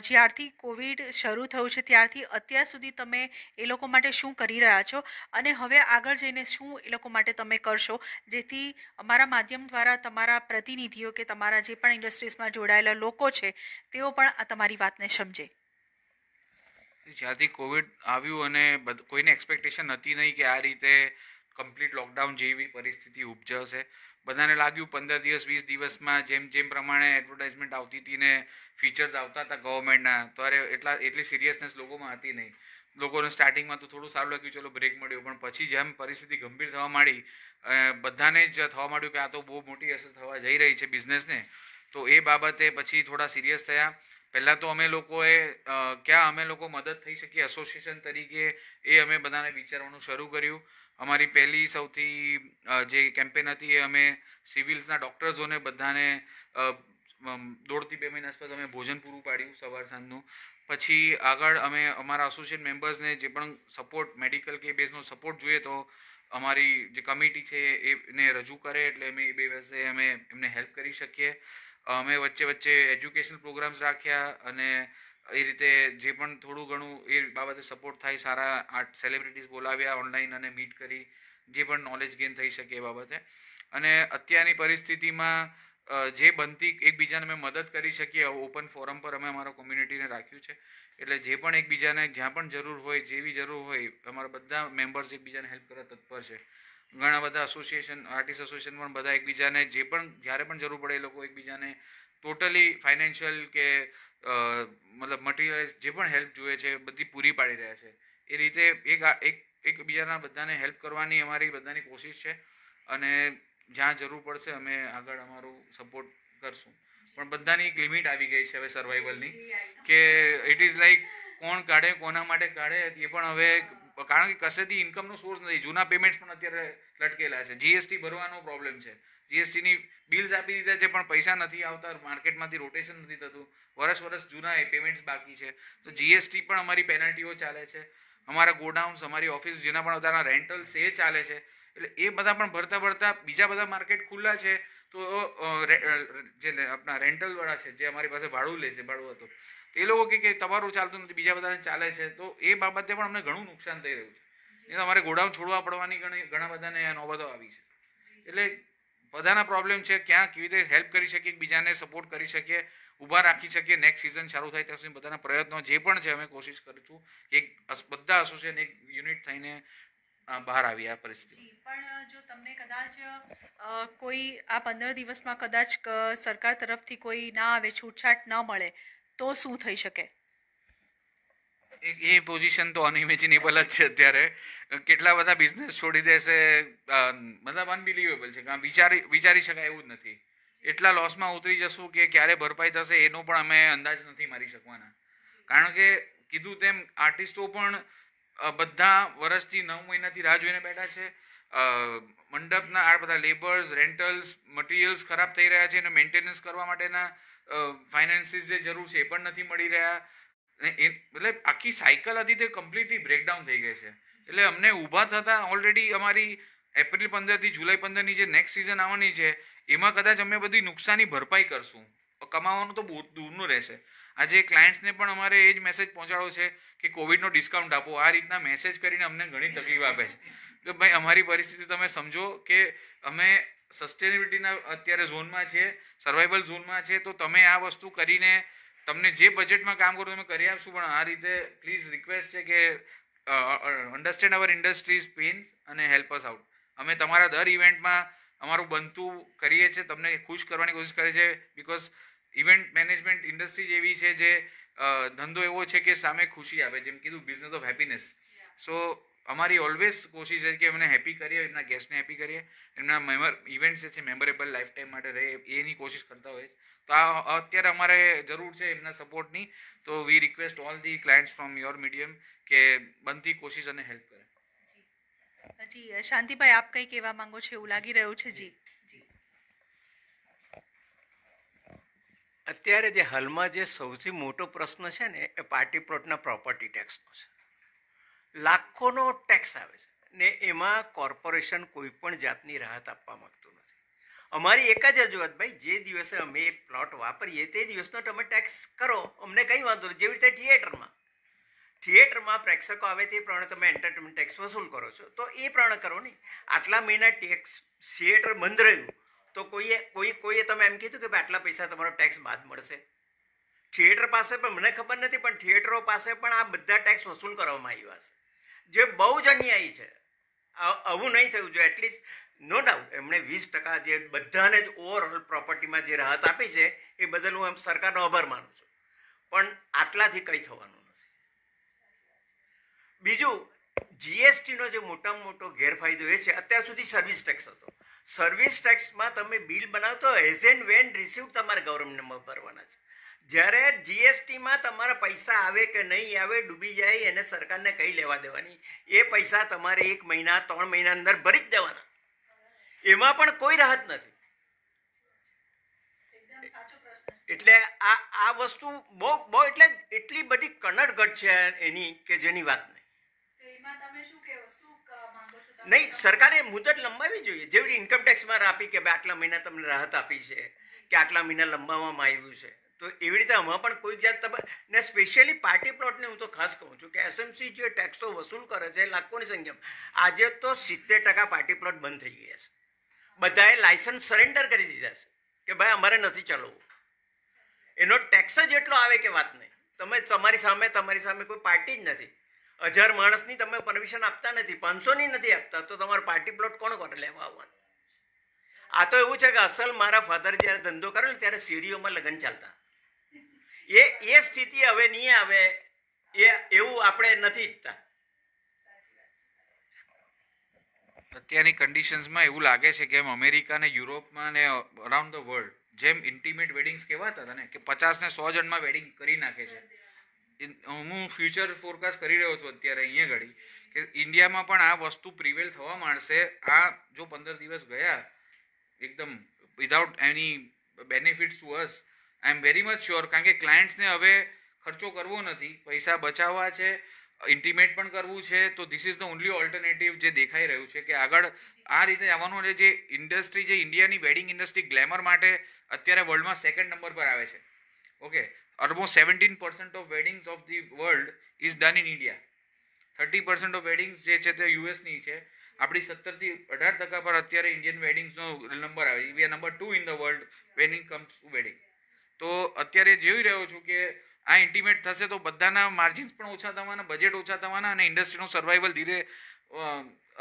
જ્યારથી કોવિડ શરૂ થયું છે ત્યારથી અત્યાર સુધી તમે એ લોકો માટે શું કરી રહ્યા છો અને હવે આગળ જઈને શું એ લોકો માટે તમે કરશો જેથી અમારા માધ્યમ દ્વારા તમારા પ્રતિનિધિઓ કે તમારા જે પણ ઇન્ડસ્ટ્રીઝમાં જોડાયેલા લોકો છે તેઓ પણ આ તમારી વાતને સમજે જ્યાંથી કોવિડ આવ્યું અને કોઈને એક્સપેક્ટેશન હતી નહીં કે આ રીતે કમ્પ્લીટ લોકડાઉન જેવી પરિસ્થિતિ ઉપજશે બધાને લાગ્યું પંદર દિવસ વીસ દિવસમાં જેમ જેમ પ્રમાણે એડવર્ટાઇઝમેન્ટ આવતી હતી ને ફીચર્સ આવતા હતા ગવર્મેન્ટના ત્યારે એટલા એટલી સિરિયસનેસ લોકોમાં હતી નહીં લોકોને સ્ટાર્ટિંગમાં તો થોડું સારું લાગ્યું ચલો બ્રેક મળ્યો પણ પછી જેમ પરિસ્થિતિ ગંભીર થવા માંડી બધાને જ થવા માંડ્યું કે આ તો બહુ મોટી અસર થવા જઈ રહી છે બિઝનેસને તો એ બાબતે પછી થોડા સિરિયસ થયા પહેલાં તો અમે લોકોએ ક્યાં અમે લોકો મદદ થઈ શકીએ એસોસિએશન તરીકે એ અમે બધાને વિચારવાનું શરૂ કર્યું અમારી પહેલી સૌથી જે કેમ્પેન હતી એ અમે સિવિલ્સના ડૉક્ટર્સોને બધાને દોઢથી બે મહિના આસપાસ અમે ભોજન પૂરું પાડ્યું સવાર સાંજનું પછી આગળ અમે અમારા એસોસિએટ મેમ્બર્સને જે પણ સપોર્ટ મેડિકલ કે બેઝનો સપોર્ટ જોઈએ તો અમારી જે કમિટી છે એને રજૂ કરે એટલે અમે એ બે વર્ષે અમે એમને હેલ્પ કરી શકીએ અમે વચ્ચે વચ્ચે એજ્યુકેશનલ પ્રોગ્રામ્સ રાખ્યા અને એ રીતે જે પણ થોડું ઘણું એ બાબતે સપોર્ટ થાય સારા આર્ટ સેલિબ્રિટીઝ બોલાવ્યા ઓનલાઈન અને મીટ કરી જે પણ નોલેજ ગેઇન થઈ શકે એ બાબતે અને અત્યારની પરિસ્થિતિમાં જે બનતી એકબીજાને અમે મદદ કરી શકીએ ઓપન ફોરમ પર અમે અમારા કોમ્યુનિટીને રાખ્યું છે એટલે જે પણ એકબીજાને જ્યાં પણ જરૂર હોય જેવી જરૂર હોય અમારા બધા મેમ્બર્સ એકબીજાને હેલ્પ કરવા તત્પર છે ઘણા બધા એસોસિએશન આર્ટિસ્ટ એસોસિએશન પણ બધા એકબીજાને જે પણ જ્યારે પણ જરૂર પડે એ લોકો એકબીજાને ટોટલી ફાઇનાન્શિયલ કે મતલબ મટીરિયલ જે પણ હેલ્પ જોઈએ છે બધી પૂરી પાડી રહ્યા છે એ રીતે એક એક એકબીજાના બધાને હેલ્પ કરવાની અમારી બધાની કોશિશ છે અને જ્યાં જરૂર પડશે અમે આગળ અમારું સપોર્ટ કરશું પણ બધાની એક લિમિટ આવી ગઈ છે હવે સર્વાઈવલની કે ઇટ ઇઝ લાઈક કોણ કાઢે કોના માટે કાઢે એ પણ હવે કારણ કે કશેથી ઇન્કમનો સોર્સ નથી જૂના પેમેન્ટ્સ પણ અત્યારે લટકેલા છે જીએસટી ભરવાનો પ્રોબ્લેમ છે જીએસટીની બિલ્સ આપી દીધા છે પણ પૈસા નથી આવતા માર્કેટમાંથી રોટેશન નથી થતું વરસ વરસ જૂના એ પેમેન્ટ્સ બાકી છે તો જીએસટી પણ અમારી પેનલ્ટીઓ ચાલે છે અમારા ગોડાઉન્સ અમારી ઓફિસ જેના પણ બધાના રેન્ટલ્સ એ ચાલે છે એટલે એ બધા પણ ભરતા ભરતા બીજા બધા માર્કેટ ખુલ્લા છે તો જે આપણા રેન્ટલવાળા છે જે અમારી પાસે ભાડું લે છે ભાડું હતું એ લોકો કે કે તમારું ચાલતું નથી બીજા બધાને ચાલે છે તો એ બાબતે પણ અમને ઘણું નુકસાન થઈ રહ્યું છે એ અમારે ગોડાઉન છોડવા પડવાની ઘણી ઘણા બધાને નોબતો આવી છે એટલે બધાના પ્રોબ્લેમ છે ક્યાં કેવી રીતે હેલ્પ કરી શકીએ બીજાને સપોર્ટ કરી શકીએ ઊભા રાખી શકીએ નેક્સ્ટ સિઝન શરૂ થાય ત્યાં સુધી બધાના પ્રયત્નો જે પણ છે અમે કોશિશ કરીશું કે બધા એસોસિએશન એક યુનિટ થઈને બહાર આવી આ પરિસ્થિતિ પણ જો તમને કદાચ કોઈ આ પંદર દિવસમાં કદાચ સરકાર તરફથી કોઈ ના આવે છૂટછાટ ન મળે તો શું થઈ શકે એ પોઝિશન તો અનઇમેજિનેબલ જ છે અત્યારે કેટલા બધા બિઝનેસ છોડી દેશે મતલબ અનબિલીવેબલ છે કારણ વિચારી વિચારી શકાય એવું જ નથી એટલા લોસમાં ઉતરી જશું કે ક્યારે ભરપાઈ થશે એનો પણ અમે અંદાજ નથી મારી શકવાના કારણ કે કીધું તેમ આર્ટિસ્ટો પણ બધા વર્ષથી નવ મહિનાથી રાહ જોઈને બેઠા છે મંડપના આ બધા લેબર્સ રેન્ટલ્સ મટીરિયલ્સ ખરાબ થઈ રહ્યા છે અને મેન્ટેનન્સ કરવા માટેના ફાઇનાન્સીસ જે જરૂર છે એ પણ નથી મળી રહ્યા એ એટલે આખી સાયકલ હતી તે કમ્પ્લીટલી બ્રેકડાઉન થઈ ગઈ છે એટલે અમને ઊભા થતાં ઓલરેડી અમારી એપ્રિલ પંદરથી જુલાઈ પંદરની જે નેક્સ્ટ સિઝન આવવાની છે એમાં કદાચ અમે બધી નુકસાની ભરપાઈ કરશું કમાવાનું તો બહુ દૂરનું રહેશે આજે ક્લાયન્ટ્સને પણ અમારે એ જ મેસેજ પહોંચાડવો છે કે કોવિડનો ડિસ્કાઉન્ટ આપો આ રીતના મેસેજ કરીને અમને ઘણી તકલીફ આપે છે કે ભાઈ અમારી પરિસ્થિતિ તમે સમજો કે અમે સસ્ટેનેબિલિટીના અત્યારે ઝોનમાં છે સર્વાઈવલ ઝોનમાં છે તો તમે આ વસ્તુ કરીને તમને જે બજેટમાં કામ કરો તમે કરી આપશું પણ આ રીતે પ્લીઝ રિક્વેસ્ટ છે કે અન્ડરસ્ટેન્ડ અવર ઇન્ડસ્ટ્રીઝ પેન અને હેલ્પ અસ આઉટ અમે તમારા દર ઇવેન્ટમાં અમારું બનતું કરીએ છીએ તમને ખુશ કરવાની કોશિશ કરીએ છીએ બિકોઝ ઇવેન્ટ મેનેજમેન્ટ ઇન્ડસ્ટ્રી એવી છે જે ધંધો એવો છે કે સામે ખુશી આવે જેમ કીધું બિઝનેસ ઓફ હેપીનેસ સો અમારી ઓલવેઝ કોશિશ છે કે એમને હેપી કરીએ એમના ગેસ્ટને હેપી કરીએ એમના મેમર ઇવેન્ટ જે છે મેમોરેબલ લાઈફ ટાઈમ માટે રહે એની કોશિશ કરતા હોય તો આ અત્યારે અમારે જરૂર છે એમના સપોર્ટની તો we request all the clients from your medium કે બનતી કોશિશ અને હેલ્પ કરે જી શાંતિભાઈ આપ કંઈ કહેવા માંગો છો એવું લાગી રહ્યું છે જી અત્યારે જે હાલમાં જે સૌથી મોટો પ્રશ્ન છે ને એ પાર્ટી પ્લોટના પ્રોપર્ટી ટેક્સનો છે લાખોનો ટેક્સ આવે છે ને એમાં કોર્પોરેશન કોઈ પણ જાતની રાહત આપવા માગતું નથી અમારી એક જ રજૂઆત ભાઈ જે દિવસે અમે એ પ્લોટ વાપરીએ તે દિવસનો તમે ટેક્સ કરો અમને કંઈ વાંધો નહીં જેવી રીતે થિયેટરમાં થિયેટરમાં પ્રેક્ષકો આવે તે પ્રમાણે તમે એન્ટરટેનમેન્ટ ટેક્સ વસૂલ કરો છો તો એ પ્રમાણે કરો નહીં આટલા મહિના ટેક્સ થિયેટર બંધ રહ્યું તો કોઈએ કોઈ કોઈએ તમે એમ કીધું કે આટલા પૈસા તમારો ટેક્સ બાદ મળશે થિયેટર પાસે પણ મને ખબર નથી પણ થિયેટરો પાસે પણ આ બધા ટેક્સ વસૂલ કરવામાં આવ્યા છે જે બહુ જ અન્યાયી છે આવું નહીં થયું જોઈએ એટલીસ્ટ નો ડાઉટ એમણે વીસ ટકા જે બધાને જ ઓવરઓલ પ્રોપર્ટીમાં જે રાહત આપી છે એ બદલ હું એમ સરકારનો આભાર માનું છું પણ આટલાથી કંઈ થવાનું નથી બીજું જીએસટીનો જે મોટામાં મોટો ગેરફાયદો એ છે અત્યાર સુધી સર્વિસ ટેક્સ હતો સર્વિસ ટેક્સમાં તમે બિલ બનાવતો એઝ એન્ડ વેન રિસીવ તમારે ગવર્મેન્ટમાં ભરવાના છે જ્યારે જીએસટીમાં તમારા પૈસા આવે કે નહીં આવે ડૂબી જાય એને સરકારને કહી લેવા દેવાની એ પૈસા તમારે એક મહિના ત્રણ મહિના અંદર ભરી જ દેવાના એમાં પણ કોઈ રાહત નથી એટલે આ આ વસ્તુ બહુ બહુ એટલે એટલી બધી કનડગટ છે એની કે જેની વાત નહીં નહીં સરકારે મુદત લંબાવી જોઈએ જેવી ઇન્કમટેક્સમાં આપી કે ભાઈ આટલા મહિના તમને રાહત આપી છે કે આટલા મહિના લંબાવવામાં આવ્યું છે તો એવી રીતે આમાં પણ કોઈ જાત તમે ને સ્પેશિયલી પાર્ટી પ્લોટને હું તો ખાસ કહું છું કે એસએમસી જે ટેક્સો વસૂલ કરે છે લાખોની સંખ્યામાં આજે તો સિત્તેર ટકા પાર્ટી પ્લોટ બંધ થઈ ગયા છે બધાએ લાયસન્સ સરેન્ડર કરી દીધા છે કે ભાઈ અમારે નથી ચલાવવું એનો ટેક્સ જ એટલો આવે કે વાત નહીં તમે તમારી સામે તમારી સામે કોઈ પાર્ટી જ નથી હજાર માણસની તમે પરમિશન આપતા નથી પાંચસોની નથી આપતા તો તમારો પાર્ટી પ્લોટ કોણ કોને લેવા આવવાનું આ તો એવું છે કે અસલ મારા ફાધર જ્યારે ધંધો કર્યો ને ત્યારે શેરીઓમાં લગ્ન ચાલતા એ એ સ્થિતિ હવે નહીં આવે એ એવું આપણે નથી ઈચ્છતા અત્યારની કન્ડિશન્સમાં એવું લાગે છે કે એમ અમેરિકા ને યુરોપમાં ને અરાઉન્ડ ધ વર્લ્ડ જેમ ઇન્ટિમેટ વેડિંગ્સ કહેવાતા હતા ને કે પચાસ ને સો જણમાં વેડિંગ કરી નાખે છે હું ફ્યુચર ફોરકાસ્ટ કરી રહ્યો છું અત્યારે અહીંયા ઘડી કે ઇન્ડિયામાં પણ આ વસ્તુ પ્રિવેલ થવા માંડશે આ જો પંદર દિવસ ગયા એકદમ without any benefits to us I am very much sure કારણ કે ક્લાયન્ટ્સને હવે ખર્ચો કરવો નથી પૈસા બચાવવા છે ઇન્ટિમેટ પણ કરવું છે તો this is the only alternative જે દેખાઈ રહ્યું છે કે આગળ આ રીતે આવવાનું અને જે ઇન્ડસ્ટ્રી જે ઇન્ડિયાની વેડિંગ ઇન્ડસ્ટ્રી ગ્લેમર માટે અત્યારે વર્લ્ડમાં સેકન્ડ નંબર પર આવે છે okay almost seventeen percent of weddings of the world is done in India thirty percent of weddings જે છે તે યુએસની છે આપણી સત્તરથી અઢાર ટકા પર અત્યારે ઇન્ડિયન વેડિંગ્સનો નંબર આવે we are number two in the world when it comes to wedding તો અત્યારે જોઈ રહ્યો છું કે આ ઇન્ટિમેટ થશે તો બધાના માર્જિન્સ પણ ઓછા થવાના બજેટ ઓછા થવાના અને ઇન્ડસ્ટ્રીનું સર્વાઈવલ ધીરે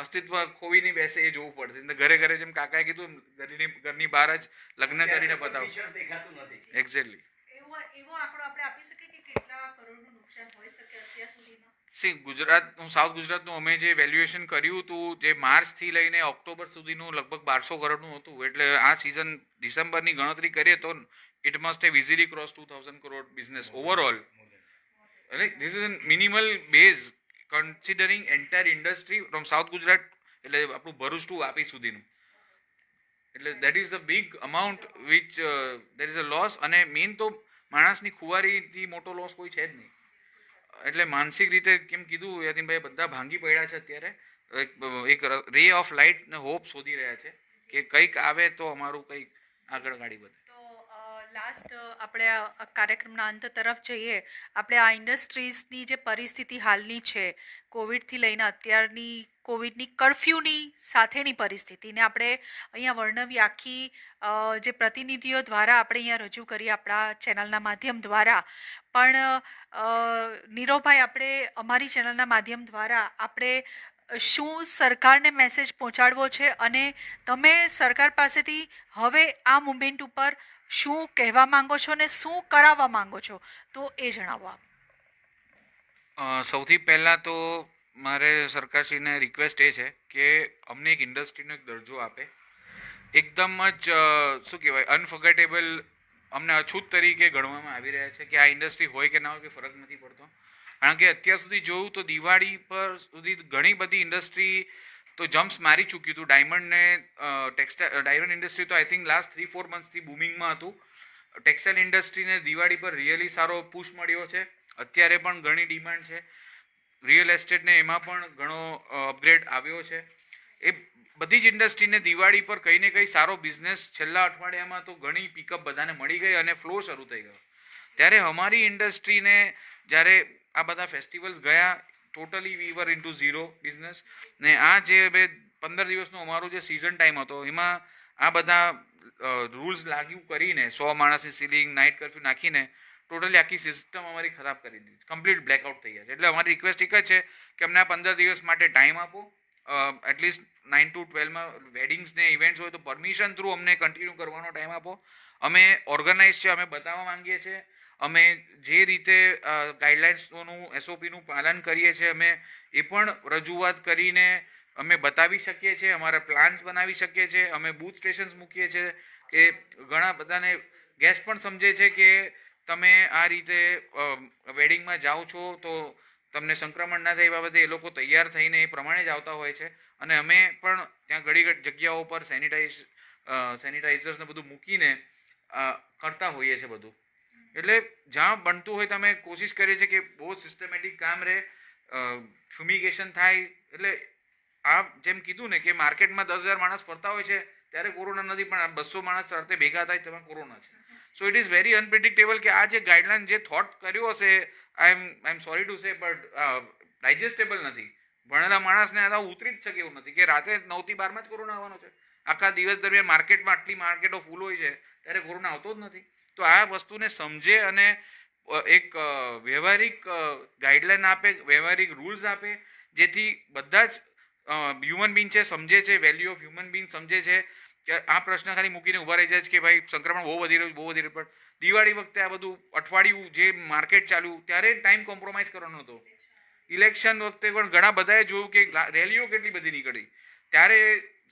અસ્તિત્વ ખોવી નહીં બેસે એ જોવું પડશે ઘરે ઘરે જેમ કાકાએ કીધું ઘરની ઘરની બહાર જ લગ્ન કરીને બતાવું એક્ઝેક્ટલી એવો આંકડો આપણે આપી શકીએ કે કેટલા કરોડનું નુકસાન હોઈ શકે અત્યાર સુધી સી ગુજરાત હું સાઉથ ગુજરાતનું અમે જે વેલ્યુએશન કર્યું હતું જે માર્ચથી લઈને ઓક્ટોબર સુધીનું લગભગ બારસો કરોડનું હતું એટલે આ સિઝન ડિસેમ્બરની ગણતરી કરીએ તો it must have easily cross two thousand crore business overall એટલે this is minimal base considering entire industry from south Gujarat એટલે આપણું ભરૂચ ટુ વાપી સુધીનું એટલે that is a big amount which that is a loss અને મેઇન તો માણસની ખુવારીથી મોટો લોસ કોઈ છે જ નહીં એટલે માનસિક રીતે કેમ કીધું યતિનભાઈ બધા ભાંગી પડ્યા છે અત્યારે એક રે ઓફ લાઇટ ને હોપ શોધી રહ્યા છે કે કંઈક આવે તો અમારું કંઈક આગળ ગાડી તો લાસ્ટ આપણે કાર્યક્રમના અંત તરફ જઈએ આપણે આ ઇન્ડસ્ટ્રીઝની જે પરિસ્થિતિ હાલની છે કોવિડથી લઈને અત્યારની કોવિડની કર્ફ્યુની સાથેની પરિસ્થિતિને આપણે અહીંયા વર્ણવી આખી જે પ્રતિનિધિઓ દ્વારા આપણે અહીંયા રજૂ કરી આપણા ચેનલના માધ્યમ દ્વારા પણ નીરવભાઈ આપણે અમારી ચેનલના માધ્યમ દ્વારા આપણે શું સરકારને મેસેજ પહોંચાડવો છે અને તમે સરકાર પાસેથી હવે આ મુમેન્ટ ઉપર શું કહેવા માંગો છો અને શું કરાવવા માંગો છો તો એ જણાવો આપ સૌથી પહેલાં તો મારે સરકારશ્રીને રિક્વેસ્ટ એ છે કે અમને એક ઇન્ડસ્ટ્રીનો એક દરજ્જો આપે એકદમ જ શું કહેવાય અનફર્ગેટેબલ અમને અછૂત તરીકે ગણવામાં આવી રહ્યા છે કે આ ઇન્ડસ્ટ્રી હોય કે ના હોય કે ફરક નથી પડતો કારણ કે અત્યાર સુધી જોયું તો દિવાળી પર સુધી ઘણી બધી ઇન્ડસ્ટ્રી તો જમ્પ્સ મારી ચૂક્યું હતું ડાયમંડને ટેક્સટાઇલ ડાયમંડ ઇન્ડસ્ટ્રી તો I think last three four મંથ્સથી બૂમિંગમાં હતું ટેક્સટાઇલ ઇન્ડસ્ટ્રીને દિવાળી પર રિયલી સારો પુશ મળ્યો છે અત્યારે પણ ઘણી ડિમાન્ડ છે રિયલ એસ્ટેટને એમાં પણ ઘણો અપગ્રેડ આવ્યો છે એ બધી જ ઇન્ડસ્ટ્રીને દિવાળી પર કંઈ ને કંઈ સારો બિઝનેસ છેલ્લા અઠવાડિયામાં તો ઘણી પિકઅપ બધાને મળી ગઈ અને ફ્લો શરૂ થઈ ગયો ત્યારે અમારી ઇન્ડસ્ટ્રીને જ્યારે આ બધા ફેસ્ટિવલ્સ ગયા totally we were into zero business ને આ જે બે પંદર દિવસનો અમારો જે સિઝન ટાઈમ હતો એમાં આ બધા રૂલ્સ લાગ્યું કરીને સો માણસની સિલિંગ નાઇટ કરફ્યુ નાખીને ટોટલી આખી સિસ્ટમ અમારી ખરાબ કરી દીધી કમ્પ્લીટ બ્લેકઆઉટ થઈ ગયા છે એટલે અમારી રિક્વેસ્ટ એક જ છે કે અમને આ પંદર દિવસ માટે ટાઈમ આપો એટલીસ્ટ નાઇન ટુ ટ્વેલ્વમાં વેડિંગ્સ ને ઇવેન્ટ્સ હોય તો પરમિશન થ્રુ અમને કન્ટિન્યુ કરવાનો ટાઈમ આપો અમે ઓર્ગેનાઇઝ છે અમે બતાવવા માંગીએ છીએ અમે જે રીતે ગાઈડલાઇન્સનું એસઓપીનું પાલન કરીએ છીએ અમે એ પણ રજૂઆત કરીને અમે બતાવી શકીએ છીએ અમારા પ્લાન્સ બનાવી શકીએ છીએ અમે બૂથ સ્ટેશન્સ મૂકીએ છીએ કે ઘણા બધાને ગેસ પણ સમજે છે કે તમે આ રીતે વેડિંગમાં જાઓ છો તો તમને સંક્રમણ ના થાય એ બાબતે એ લોકો તૈયાર થઈને એ પ્રમાણે જ આવતા હોય છે અને અમે પણ ત્યાં ઘડી જગ્યાઓ પર સેનિટાઈઝ સેનિટાઈઝર્સને બધું મૂકીને કરતા હોઈએ છે બધું એટલે જ્યાં બનતું હોય તમે કોશિશ કરીએ છીએ કે બહુ સિસ્ટમેટિક કામ રહે ફ્યુમિગેશન થાય એટલે આ જેમ કીધું ને કે માર્કેટમાં દસ હજાર માણસ ફરતા હોય છે ત્યારે કોરોના નથી પણ બસો માણસ સાથે ભેગા થાય તેમાં કોરોના છે so it is very unpredictable કે આ જે ગાઈડલાઇન જે થોટ કર્યો હશે I am I am sorry to say but digestable નથી ભણેલા માણસને આ ઉતરી જ શકે એવું નથી કે રાતે નવથી બારમાં જ કોરોના આવવાનો છે આખા દિવસ દરમિયાન માર્કેટમાં આટલી માર્કેટો ફૂલ હોય છે ત્યારે કોરોના આવતો જ નથી તો આ વસ્તુને સમજે અને એક વ્યવહારિક ગાઈડલાઇન આપે વ્યવહારિક રૂલ્સ આપે જેથી બધા જ હ્યુમન બિંગ છે સમજે છે વેલ્યુ ઓફ હ્યુમન બિંગ સમજે છે આ પ્રશ્ન ખાલી મૂકીને ઊભા રહી જાય છે કે ભાઈ સંક્રમણ બહુ વધી રહ્યું બહુ વધી રહ્યું પણ દિવાળી વખતે આ બધું અઠવાડિયું જે માર્કેટ ચાલ્યું ત્યારે ટાઈમ કોમ્પ્રોમાઇઝ કરવાનો હતો ઇલેક્શન વખતે પણ ઘણા બધાએ જોયું કે રેલીઓ કેટલી બધી નીકળી ત્યારે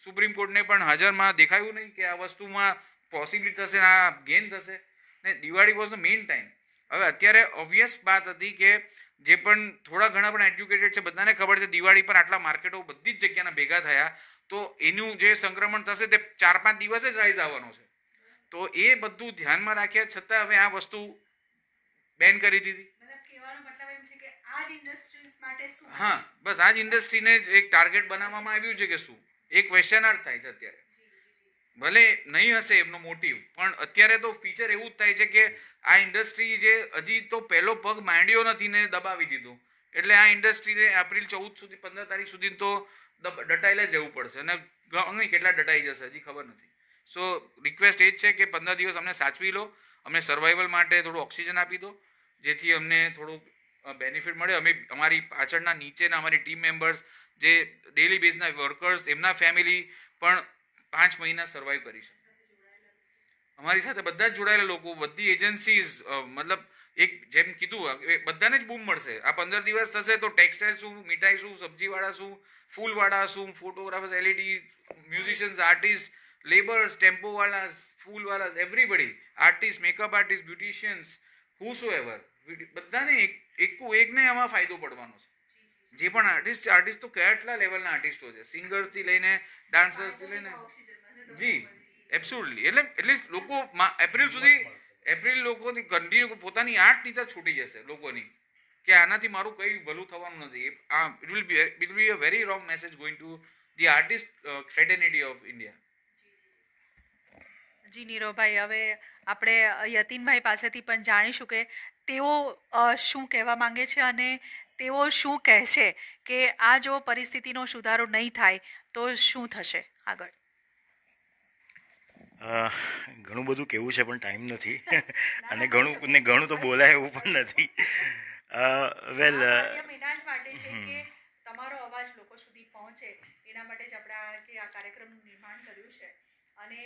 સુપ્રીમ કોર્ટને પણ હાજરમાં દેખાયું નહીં કે આ વસ્તુમાં પોસિબિલિટી થશે આ ગેન થશે ને Diwali was the main time હવે અત્યારે ઓબ્વિયસ વાત હતી કે જે પણ થોડા ઘણા પણ એજ્યુકેટેડ છે બધાને ખબર છે દિવાળી પર આટલા માર્કેટો બધી જ જગ્યાના ભેગા થયા તો એનું જે સંક્રમણ થશે તે ચાર પાંચ દિવસ જ રહી જવાનું છે તો એ બધું ધ્યાનમાં રાખ્યા છતાં હવે આ વસ્તુ બેન કરી દીધી હા બસ આ જ ઇન્ડસ્ટ્રીને જ એક ટાર્ગેટ બનાવવામાં આવ્યું છે કે શું એક ક્વેશ્ચન આર્ટ થાય છે અત્યારે ભલે નહીં હશે એમનો મોટિવ પણ અત્યારે તો ફીચર એવું જ થાય છે કે આ ઇન્ડસ્ટ્રી જે હજી તો પહેલો પગ માંડ્યો નથી ને દબાવી દીધો એટલે આ ઇન્ડસ્ટ્રીને એપ્રિલ ચૌદ સુધી પંદર તારીખ સુધી તો દટાયેલા જ રહેવું પડશે અને નહીં કેટલા દટાઈ જશે હજી ખબર નથી સો રિક્વેસ્ટ એ જ છે કે પંદર દિવસ અમને સાચવી લો અમને સર્વાઈવલ માટે થોડું ઓક્સિજન આપી દો જેથી અમને થોડુંક બેનિફિટ મળે અમે અમારી પાછળના નીચેના અમારી ટીમ મેમ્બર્સ જે ડેલી બેઝના વર્કર્સ એમના ફેમિલી પણ પાંચ મહિના સર્વાઈવ કરી શકે અમારી સાથે બધા જ જોડાયેલા લોકો બધી એજન્સીઝ મતલબ એક જેમ કીધું બધાને જ બૂમ મળશે આ પંદર દિવસ થશે તો ટેક્સટાઇલ શું મીઠાઈ શું સબ્જીવાળા શું ફૂલવાળા શું photographers LED musicians artist labours ટેમ્પોવાળા ફૂલવાળા everybody artist makeup artist beauticians who so ever બધાને એક એકું એકને આમાં ફાયદો પડવાનો છે જે પણ આર્ટિસ્ટ આર્ટિસ્ટ તો કેટલા લેવલના આર્ટિસ્ટો છે સિંગર્સથી લઈને ડાન્સર્સથી લઈને જી એબ્સોલ્યુટલી એટલે એટલીસ્ટ લોકો એપ્રિલ સુધી એપ્રિલ લોકોની કન્ટિન્યુ પોતાની આંખ નીચે છૂટી જશે લોકોની કે આનાથી મારું કંઈ ભલું થવાનું નથી આ it will be it be a very wrong message going to the artist fraternity of India જી નીરવભાઈ હવે આપણે યતિનભાઈ પાસેથી પણ જાણીશું કે તેઓ શું કહેવા માંગે છે અને તેઓ શું કહે છે કે આ જો પરિસ્થિતિનો સુધારો નહીં થાય તો શું થશે આગળ ઘણું બધું કેવું છે પણ ટાઈમ નથી [LAUGHS] અને ઘણું ને ઘણું તો બોલાય એવું પણ નથી વેલ તમારો અવાજ લોકો સુધી પહોંચે એના માટે જ આપણે આ જે આ કાર્યક્રમનું નિર્માણ કર્યું છે અને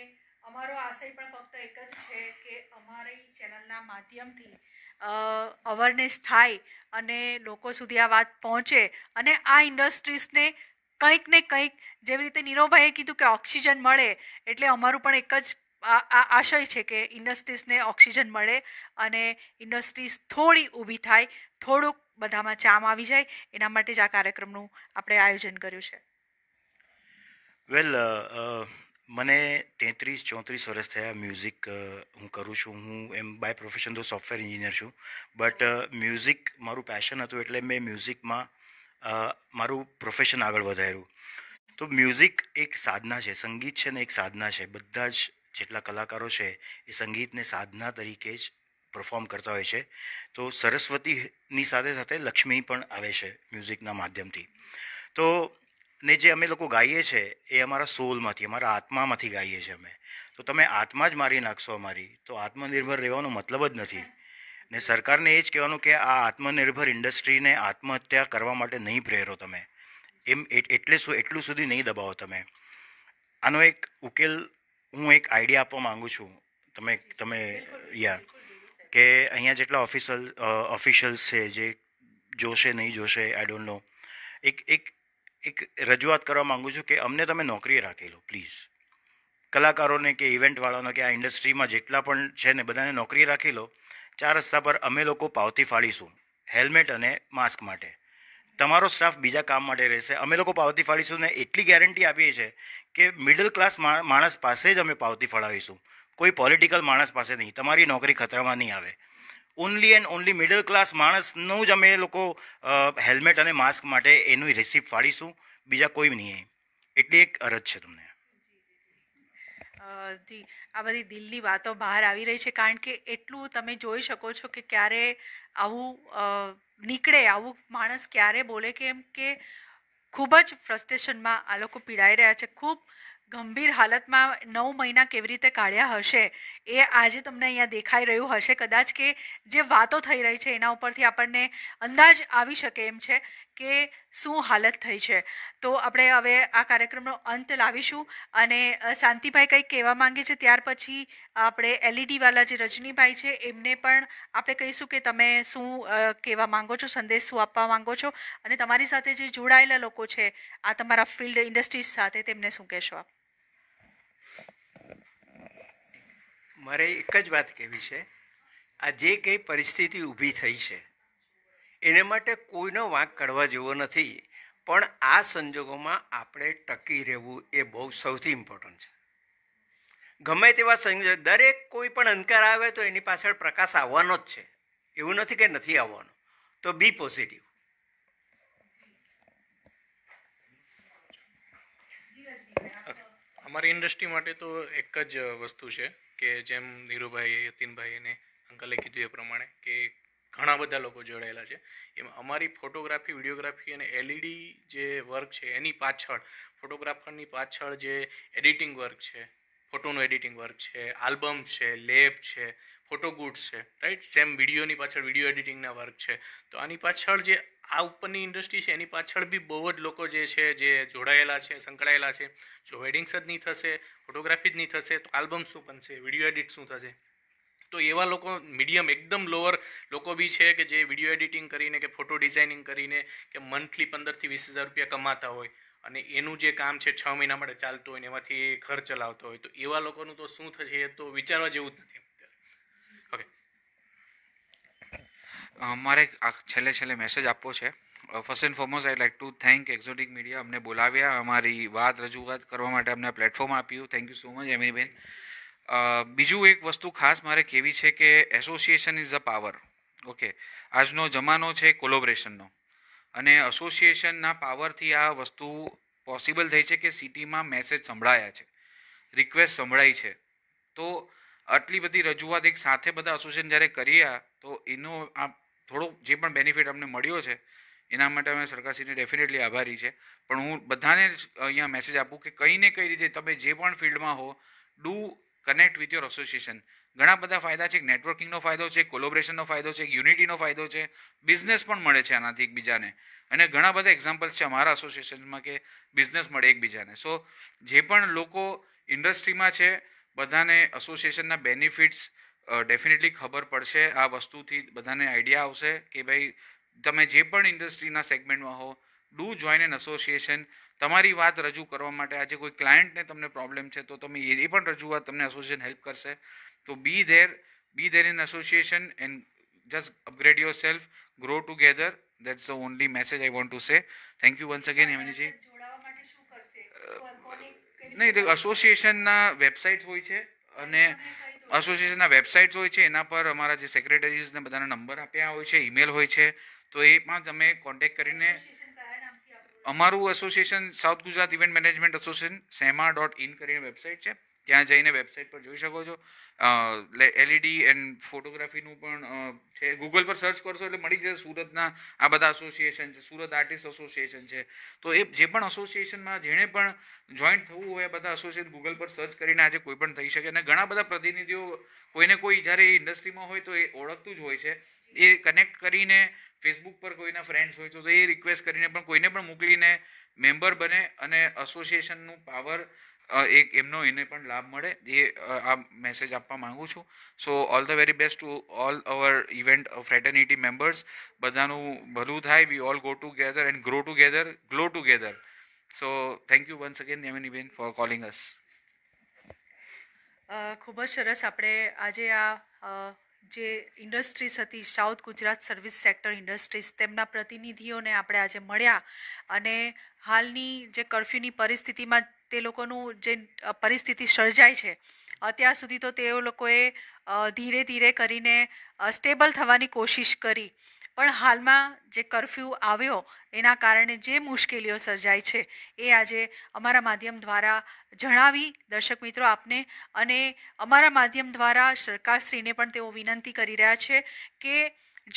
અમારો આશય પણ ફક્ત એક જ છે કે અમારી ચેનલના માધ્યમથી અવરનેસ થાય અને લોકો સુધી આ વાત પહોંચે અને આ ઇન્ડસ્ટ્રીઝને કંઈક ને કંઈક જેવી રીતે નીરવભાઈએ કીધું કે ઓક્સિજન મળે એટલે અમારું પણ એક જ આ આશય છે કે ઇન્ડસ્ટ્રીઝને ઓક્સિજન મળે અને ઇન્ડસ્ટ્રીઝ થોડી ઊભી થાય થોડુંક બધામાં ચામ આવી જાય એના માટે જ આ કાર્યક્રમનું આપણે આયોજન કર્યું છે વેલ મને તેત્રીસ ચોત્રીસ વર્ષ થયા મ્યુઝિક હું કરું છું હું એમ બાય પ્રોફેશન તો સોફ્ટવેર એન્જિનિયર છું બટ મ્યુઝિક મારું પેશન હતું એટલે મેં મ્યુઝિકમાં મારું પ્રોફેશન આગળ વધાર્યું તો મ્યુઝિક એક સાધના છે સંગીત છે ને એક સાધના છે બધા જ જેટલા કલાકારો છે એ સંગીતને સાધના તરીકે જ પરફોર્મ કરતા હોય છે તો સરસ્વતીની સાથે સાથે લક્ષ્મી પણ આવે છે મ્યુઝિકના માધ્યમથી તો ને જે અમે લોકો ગાઈએ છીએ એ અમારા સોલમાંથી અમારા આત્મામાંથી ગાઈએ છીએ અમે તો તમે આત્મા જ મારી નાખશો અમારી તો આત્મનિર્ભર રહેવાનો મતલબ જ નથી ને સરકારને એ જ કહેવાનું કે આ આત્મનિર્ભર ઇન્ડસ્ટ્રીને આત્મહત્યા કરવા માટે નહીં પ્રેરો તમે એમ એટલે શું એટલું સુધી નહીં દબાવો તમે આનો એક ઉકેલ હું એક આઈડિયા આપવા માંગુ છું તમે તમે યા કે અહીંયા જેટલા ઓફિસલ ઓફિશિયલ્સ છે જે જોશે નહીં જોશે આઈ ડોન્ટ નો એક એક એક રજૂઆત કરવા માગું છું કે અમને તમે નોકરીએ રાખી લો પ્લીઝ કલાકારોને કે ઇવેન્ટવાળાને કે આ ઇન્ડસ્ટ્રીમાં જેટલા પણ છે ને બધાને નોકરીએ રાખી લો ચાર રસ્તા પર અમે લોકો પાવતી ફાડીશું હેલ્મેટ અને માસ્ક માટે તમારો સ્ટાફ બીજા કામ માટે રહેશે અમે લોકો પાવતી ફાડીશું ને એટલી ગેરંટી આપીએ છીએ કે મિડલ ક્લાસ માણસ પાસે જ અમે પાવતી ફાળવીશું કોઈ પોલિટિકલ માણસ પાસે નહીં તમારી નોકરી ખતરામાં નહીં આવે only and only middle class માણસનું જ અમે લોકો હેલ્મેટ અને માસ્ક માટે એનું રિસિપ્ટ ફાડીશું બીજા કોઈ નહીં એટલી એક અરજ છે તમને જી આ બધી દિલની વાતો બહાર આવી રહી છે કારણ કે એટલું તમે જોઈ શકો છો કે ક્યારે આવું નીકળે આવું માણસ ક્યારે બોલે કે એમ કે ખૂબ જ ફ્રસ્ટ્રેશનમાં આ લોકો પીડાઈ રહ્યા છે ખૂબ ગંભીર હાલતમાં નવ મહિના કેવી રીતે કાઢ્યા હશે એ આજે તમને અહીંયા દેખાઈ રહ્યું હશે કદાચ કે જે વાતો થઈ રહી છે એના ઉપરથી આપણને અંદાજ આવી શકે એમ છે કે શું હાલત થઈ છે તો આપણે હવે આ કાર્યક્રમનો અંત લાવીશું અને શાંતિભાઈ કંઈક કહેવા માંગે છે ત્યાર પછી આપણે એલઈડીવાલા જે રજનીભાઈ છે એમને પણ આપણે કહીશું કે તમે શું કહેવા માંગો છો સંદેશ શું આપવા માંગો છો અને તમારી સાથે જે જોડાયેલા લોકો છે આ તમારા ફિલ્ડ ઇન્ડસ્ટ્રીઝ સાથે તેમને શું કહેશો આપ મારે એક જ વાત કહેવી છે આ જે કંઈ પરિસ્થિતિ ઊભી થઈ છે એને માટે કોઈનો વાંક કાઢવા જેવો નથી પણ આ સંજોગોમાં આપણે ટકી રહેવું એ બહુ સૌથી ઇમ્પોર્ટન્ટ છે ગમે તેવા સંજોગ દરેક કોઈ પણ અંધકાર આવે તો એની પાછળ પ્રકાશ આવવાનો જ છે એવું નથી કે નથી આવવાનો તો બી પોઝિટિવ અમારી ઇન્ડસ્ટ્રી માટે તો એક જ વસ્તુ છે કે જેમ ધીરુભાઈ યતિનભાઈ અને અંકલે કીધું એ પ્રમાણે કે ઘણા બધા લોકો જોડાયેલા છે એમાં અમારી ફોટોગ્રાફી વિડીયોગ્રાફી અને એલઈડી જે વર્ક છે એની પાછળ ફોટોગ્રાફરની પાછળ જે એડિટિંગ વર્ક છે ફોટોનું એડિટિંગ વર્ક છે આલ્બમ છે લેબ છે ફોટો ગુડ્સ છે રાઈટ સેમ વિડીયોની પાછળ વિડીયો એડિટિંગના વર્ક છે તો આની પાછળ જે આ ઉપરની ઇન્ડસ્ટ્રી છે એની પાછળ બી બહુ જ લોકો જે છે જે જોડાયેલા છે સંકળાયેલા છે જો વેડિંગ્સ જ નહીં થશે ફોટોગ્રાફી જ નહીં થશે તો આલ્બમ શું બનશે વિડીયો એડિટ શું થશે તો એવા લોકો મીડિયમ એકદમ લોઅર લોકો બી છે કે જે વિડીયો એડિટિંગ કરીને કે ફોટો ડિઝાઇનિંગ કરીને કે મંથલી પંદરથી વીસ હજાર રૂપિયા કમાતા હોય અને એનું જે કામ છે છ મહિના માટે ચાલતું હોય ને એમાંથી ઘર ચલાવતો હોય તો એવા લોકોનું તો શું થશે એ તો વિચારવા જેવું જ નથી ઓકે મારે છેલ્લે છેલ્લે મેસેજ આપવો છે first and foremost I like to thank Exotic Media અમને બોલાવ્યા અમારી વાત રજૂઆત કરવા માટે અમને પ્લેટફોર્મ આપ્યું થેન્ક યુ સો મચ એમિનીબેન બીજું એક વસ્તુ ખાસ મારે કહેવી છે કે association is a power okay આજનો જમાનો છે કોલોબરેશનનો અને એસોસિએશનના પાવરથી આ વસ્તુ પોસિબલ થઈ છે કે સિટીમાં મેસેજ સંભળાયા છે રિક્વેસ્ટ સંભળાઈ છે તો આટલી બધી રજૂઆત એક સાથે બધા એસોસિએશન જ્યારે કર્યા તો એનો આ થોડો જે પણ બેનિફિટ અમને મળ્યો છે એના માટે અમે સરકારશ્રીને ડેફિનેટલી આભારી છે પણ હું બધાને અહીંયા મેસેજ આપું કે કંઈ ને કઈ રીતે તમે જે પણ ફિલ્ડમાં હો do connect with your association ઘણા બધા ફાયદા છે નેટવર્કિંગનો ફાયદો છે કોલોબરેશનનો ફાયદો છે યુનિટીનો ફાયદો છે બિઝનેસ પણ મળે છે આનાથી એકબીજાને અને ઘણા બધા એક્ઝામ્પલ્સ છે અમારા એસોસિએશનમાં કે બિઝનેસ મળે એકબીજાને સો જે પણ લોકો ઇન્ડસ્ટ્રીમાં છે બધાને એસોસિએશનના બેનિફિટ્સ ડેફિનેટલી ખબર પડશે આ વસ્તુથી બધાને આઈડિયા આવશે કે ભાઈ તમે જે પણ ઇન્ડસ્ટ્રીના સેગમેન્ટમાં હો ડુ જોઈન એન એસોસિએશન તમારી વાત રજૂ કરવા માટે આજે કોઈ ક્લાયન્ટને તમને પ્રોબ્લેમ છે તો તમે એ પણ રજૂઆત તમને એસોસિએશન હેલ્પ કરશે તો be there be there in association and just upgrade yourself grow together that's the only message I want to say thank you once again હેમનીજી નહીં તો એસોસિએશનના વેબસાઇટ્સ હોય છે અને એસોસિએશનના વેબસાઇટ્સ હોય છે એના પર અમારા જે સેક્રેટરીઝને બધાના નંબર આપ્યા હોય છે ઈમેલ હોય છે તો એ પણ તમે કોન્ટેક્ટ કરીને અમારું association South Gujarat event management Association SEMA dot in કરીને વેબસાઇટ છે ત્યાં જઈને વેબસાઇટ પર જોઈ શકો છો એલઈડી એન્ડ ફોટોગ્રાફીનું પણ છે ગૂગલ પર સર્ચ કરશો એટલે મળી જશે સુરતના આ બધા એસોસિએશન છે સુરત આર્ટિસ્ટ એસોસિએશન છે તો એ જે પણ એસોસિએશનમાં જેણે પણ જોઈન્ટ થવું હોય બધા એસોસિએશન ગૂગલ પર સર્ચ કરીને આજે કોઈ પણ થઈ શકે અને ઘણા બધા પ્રતિનિધિઓ કોઈને કોઈ જ્યારે એ ઇન્ડસ્ટ્રીમાં હોય તો એ ઓળખતું જ હોય છે એ કનેક્ટ કરીને ફેસબુક પર કોઈના ફ્રેન્ડ્સ હોય તો એ રિક્વેસ્ટ કરીને પણ કોઈને પણ મોકલીને મેમ્બર બને અને અસોસિએશનનું પાવર એક એમનો એને પણ લાભ મળે એ આ મેસેજ આપવા માંગુ છું so all the very best to all our event fraternity members બધાનું ભલું થાય we all go together and grow together glow together so thank you once again યમિનીબેન ફોર કોલિંગ અસ ખૂબ જ સરસ આપણે આજે આ જે ઇન્ડસ્ટ્રીઝ હતી South Gujarat service sector industries તેમના પ્રતિનિધિઓને આપણે આજે મળ્યા અને હાલની જે કરફ્યુની પરિસ્થિતિમાં તે લોકોનું જે પરિસ્થિતિ સર્જાય છે અત્યાર સુધી તો તેઓ લોકોએ ધીરે ધીરે કરીને સ્ટેબલ થવાની કોશિશ કરી પણ હાલમાં જે કરફ્યુ આવ્યો એના કારણે જે મુશ્કેલીઓ સર્જાય છે એ આજે અમારા માધ્યમ દ્વારા જણાવી દર્શક મિત્રો આપને અને અમારા માધ્યમ દ્વારા સરકારશ્રીને પણ તેઓ વિનંતી કરી રહ્યા છે કે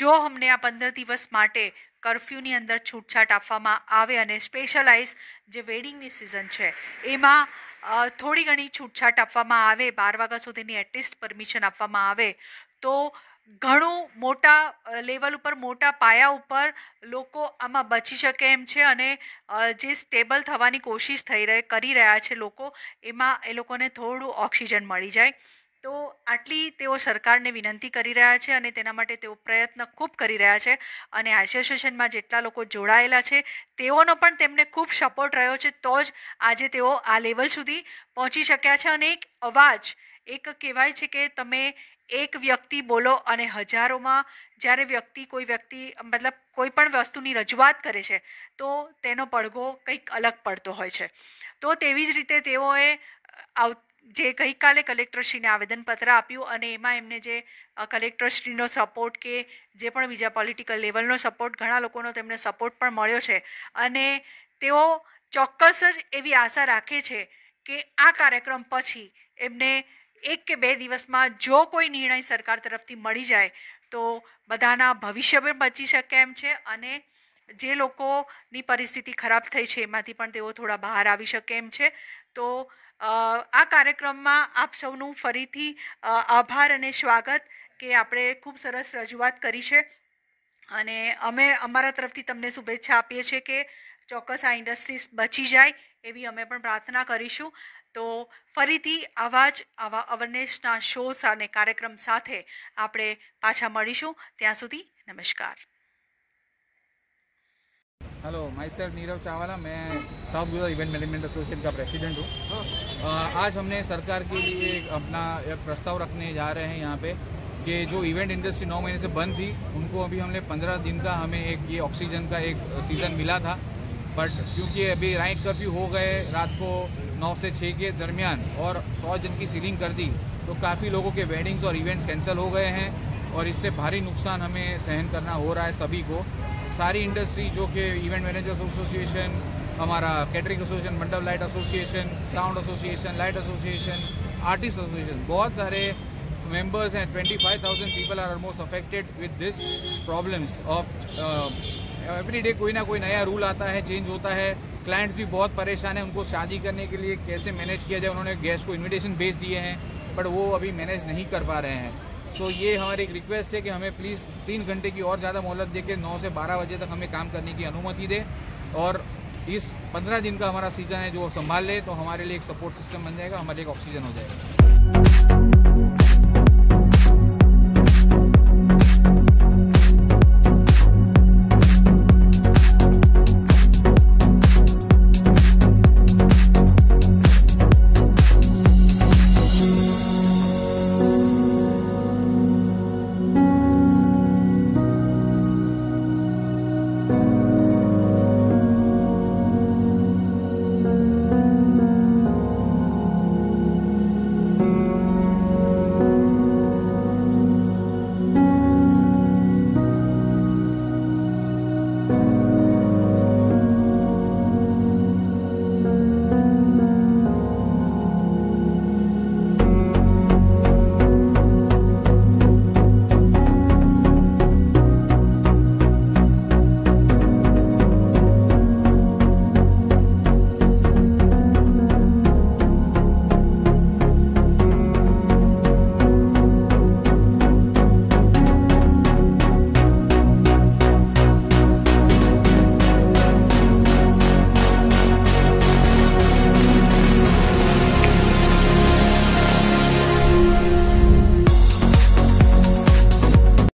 જો અમને આ પંદર દિવસ માટે કરફ્યુની અંદર છૂટછાટ આપવામાં આવે અને સ્પેશિયલાઇઝ જે વેડિંગની સિઝન છે એમાં થોડી ઘણી છૂટછાટ આપવામાં આવે બાર વાગ્યા સુધીની એટલીસ્ટ પરમિશન આપવામાં આવે તો ઘણું મોટા લેવલ ઉપર મોટા પાયા ઉપર લોકો આમાં બચી શકે એમ છે અને જે સ્ટેબલ થવાની કોશિશ થઈ રહે કરી રહ્યા છે લોકો એમાં એ લોકોને થોડું ઓક્સિજન મળી જાય તો આટલી તેઓ સરકારને વિનંતી કરી રહ્યા છે અને તેના માટે તેઓ પ્રયત્ન ખૂબ કરી રહ્યા છે અને એસોસિએશનમાં જેટલા લોકો જોડાયેલા છે તેઓનો પણ તેમને ખૂબ સપોર્ટ રહ્યો છે તો જ આજે તેઓ આ લેવલ સુધી પહોંચી શક્યા છે અને એક અવાજ એક કહેવાય છે કે તમે એક વ્યક્તિ બોલો અને હજારોમાં જ્યારે વ્યક્તિ કોઈ વ્યક્તિ મતલબ કોઈ પણ વસ્તુની રજૂઆત કરે છે તો તેનો પડઘો કંઈક અલગ પડતો હોય છે તો તેવી જ રીતે તેઓએ આવ જે ગઈકાલે કલેક્ટરશ્રીને આવેદનપત્ર આપ્યું અને એમાં એમને જે કલેક્ટરશ્રીનો સપોર્ટ કે જે પણ બીજા પોલિટિકલ લેવલનો સપોર્ટ ઘણા લોકોનો તેમને સપોર્ટ પણ મળ્યો છે અને તેઓ ચોક્કસ જ એવી આશા રાખે છે કે આ કાર્યક્રમ પછી એમને એક કે બે દિવસમાં જો કોઈ નિર્ણય સરકાર તરફથી મળી જાય તો બધાના ભવિષ્ય પણ બચી શકે એમ છે અને જે લોકોની પરિસ્થિતિ ખરાબ થઈ છે એમાંથી પણ તેઓ થોડા બહાર આવી શકે એમ છે તો આ કાર્યક્રમમાં આપ સૌનું ફરીથી આભાર અને સ્વાગત કે આપણે ખૂબ સરસ રજૂઆત કરી છે અને અમે અમારા તરફથી તમને શુભેચ્છા આપીએ છીએ કે ચોક્કસ આ ઇન્ડસ્ટ્રીઝ બચી જાય એવી અમે પણ પ્રાર્થના કરીશું तो ફરીથી आवाज આવા અવર્નેશ ના શો સાથે કાર્યક્રમ સાથે આપણે પાછા મળીશું ત્યાં સુધી નમસ્કાર hello myself Nirav Chawla મેં સબ ગ્રુ ઈવેન્ટ મેનેજમેન્ટ એસોસિએશન કા પ્રેસિડન્ટ હું આજ હમણે સરકાર કે લિયે એક apna યે પ્રસ્તાવ રખને જા રહે હે યહા પે કે જો ઈવેન્ટ ઇન્ડસ્ટ્રી 9 મહિને સે બંધ થી ઉનકો અભી હમણે 15 દિન કા હમે એક યે ઓક્સિજન કા એક સીઝન મિલા થા बट क्योंकि अभी नाइट कर्फ्यू हो गए रात को नौ से छः के दरमियान और सौ जन की सीलिंग कर दी तो काफ़ी लोगों के वेडिंग्स और इवेंट्स कैंसिल हो गए हैं और इससे भारी नुकसान हमें सहन करना हो रहा है सभी को सारी इंडस्ट्री जो कि इवेंट मैनेजर्स एसोसिएशन हमारा कैटरिंग एसोसिएशन मंडल light association sound association light association artist association बहुत सारे मेंबर्स हैं 25,000 people are are most affected this this of of uh, everyday कोई ना कोई नया रूल आता है चेंज होता है क्लाइंट्स भी बहुत परेशान है उनको शादी करने के लिए कैसे मैनेज किया जाए उन्होंने गेस्ट को इन्विटेशन भेज दिए हैं बट वो अभी मैनेज नहीं कर पा रहे हैं सो so, ये हमारी एक रिक्वेस्ट है कि हमें प्लीज़ तीन घंटे की और ज़्यादा मोहलत दे के नौ से बारह बजे तक हमें काम करने की अनुमति दे और इस पंद्रह दिन का हमारा सीज़न है जो संभाल ले तो हमारे लिए एक सपोर्ट सिस्टम बन जाएगा हमारे लिए एक ऑक्सीजन हो जाएगा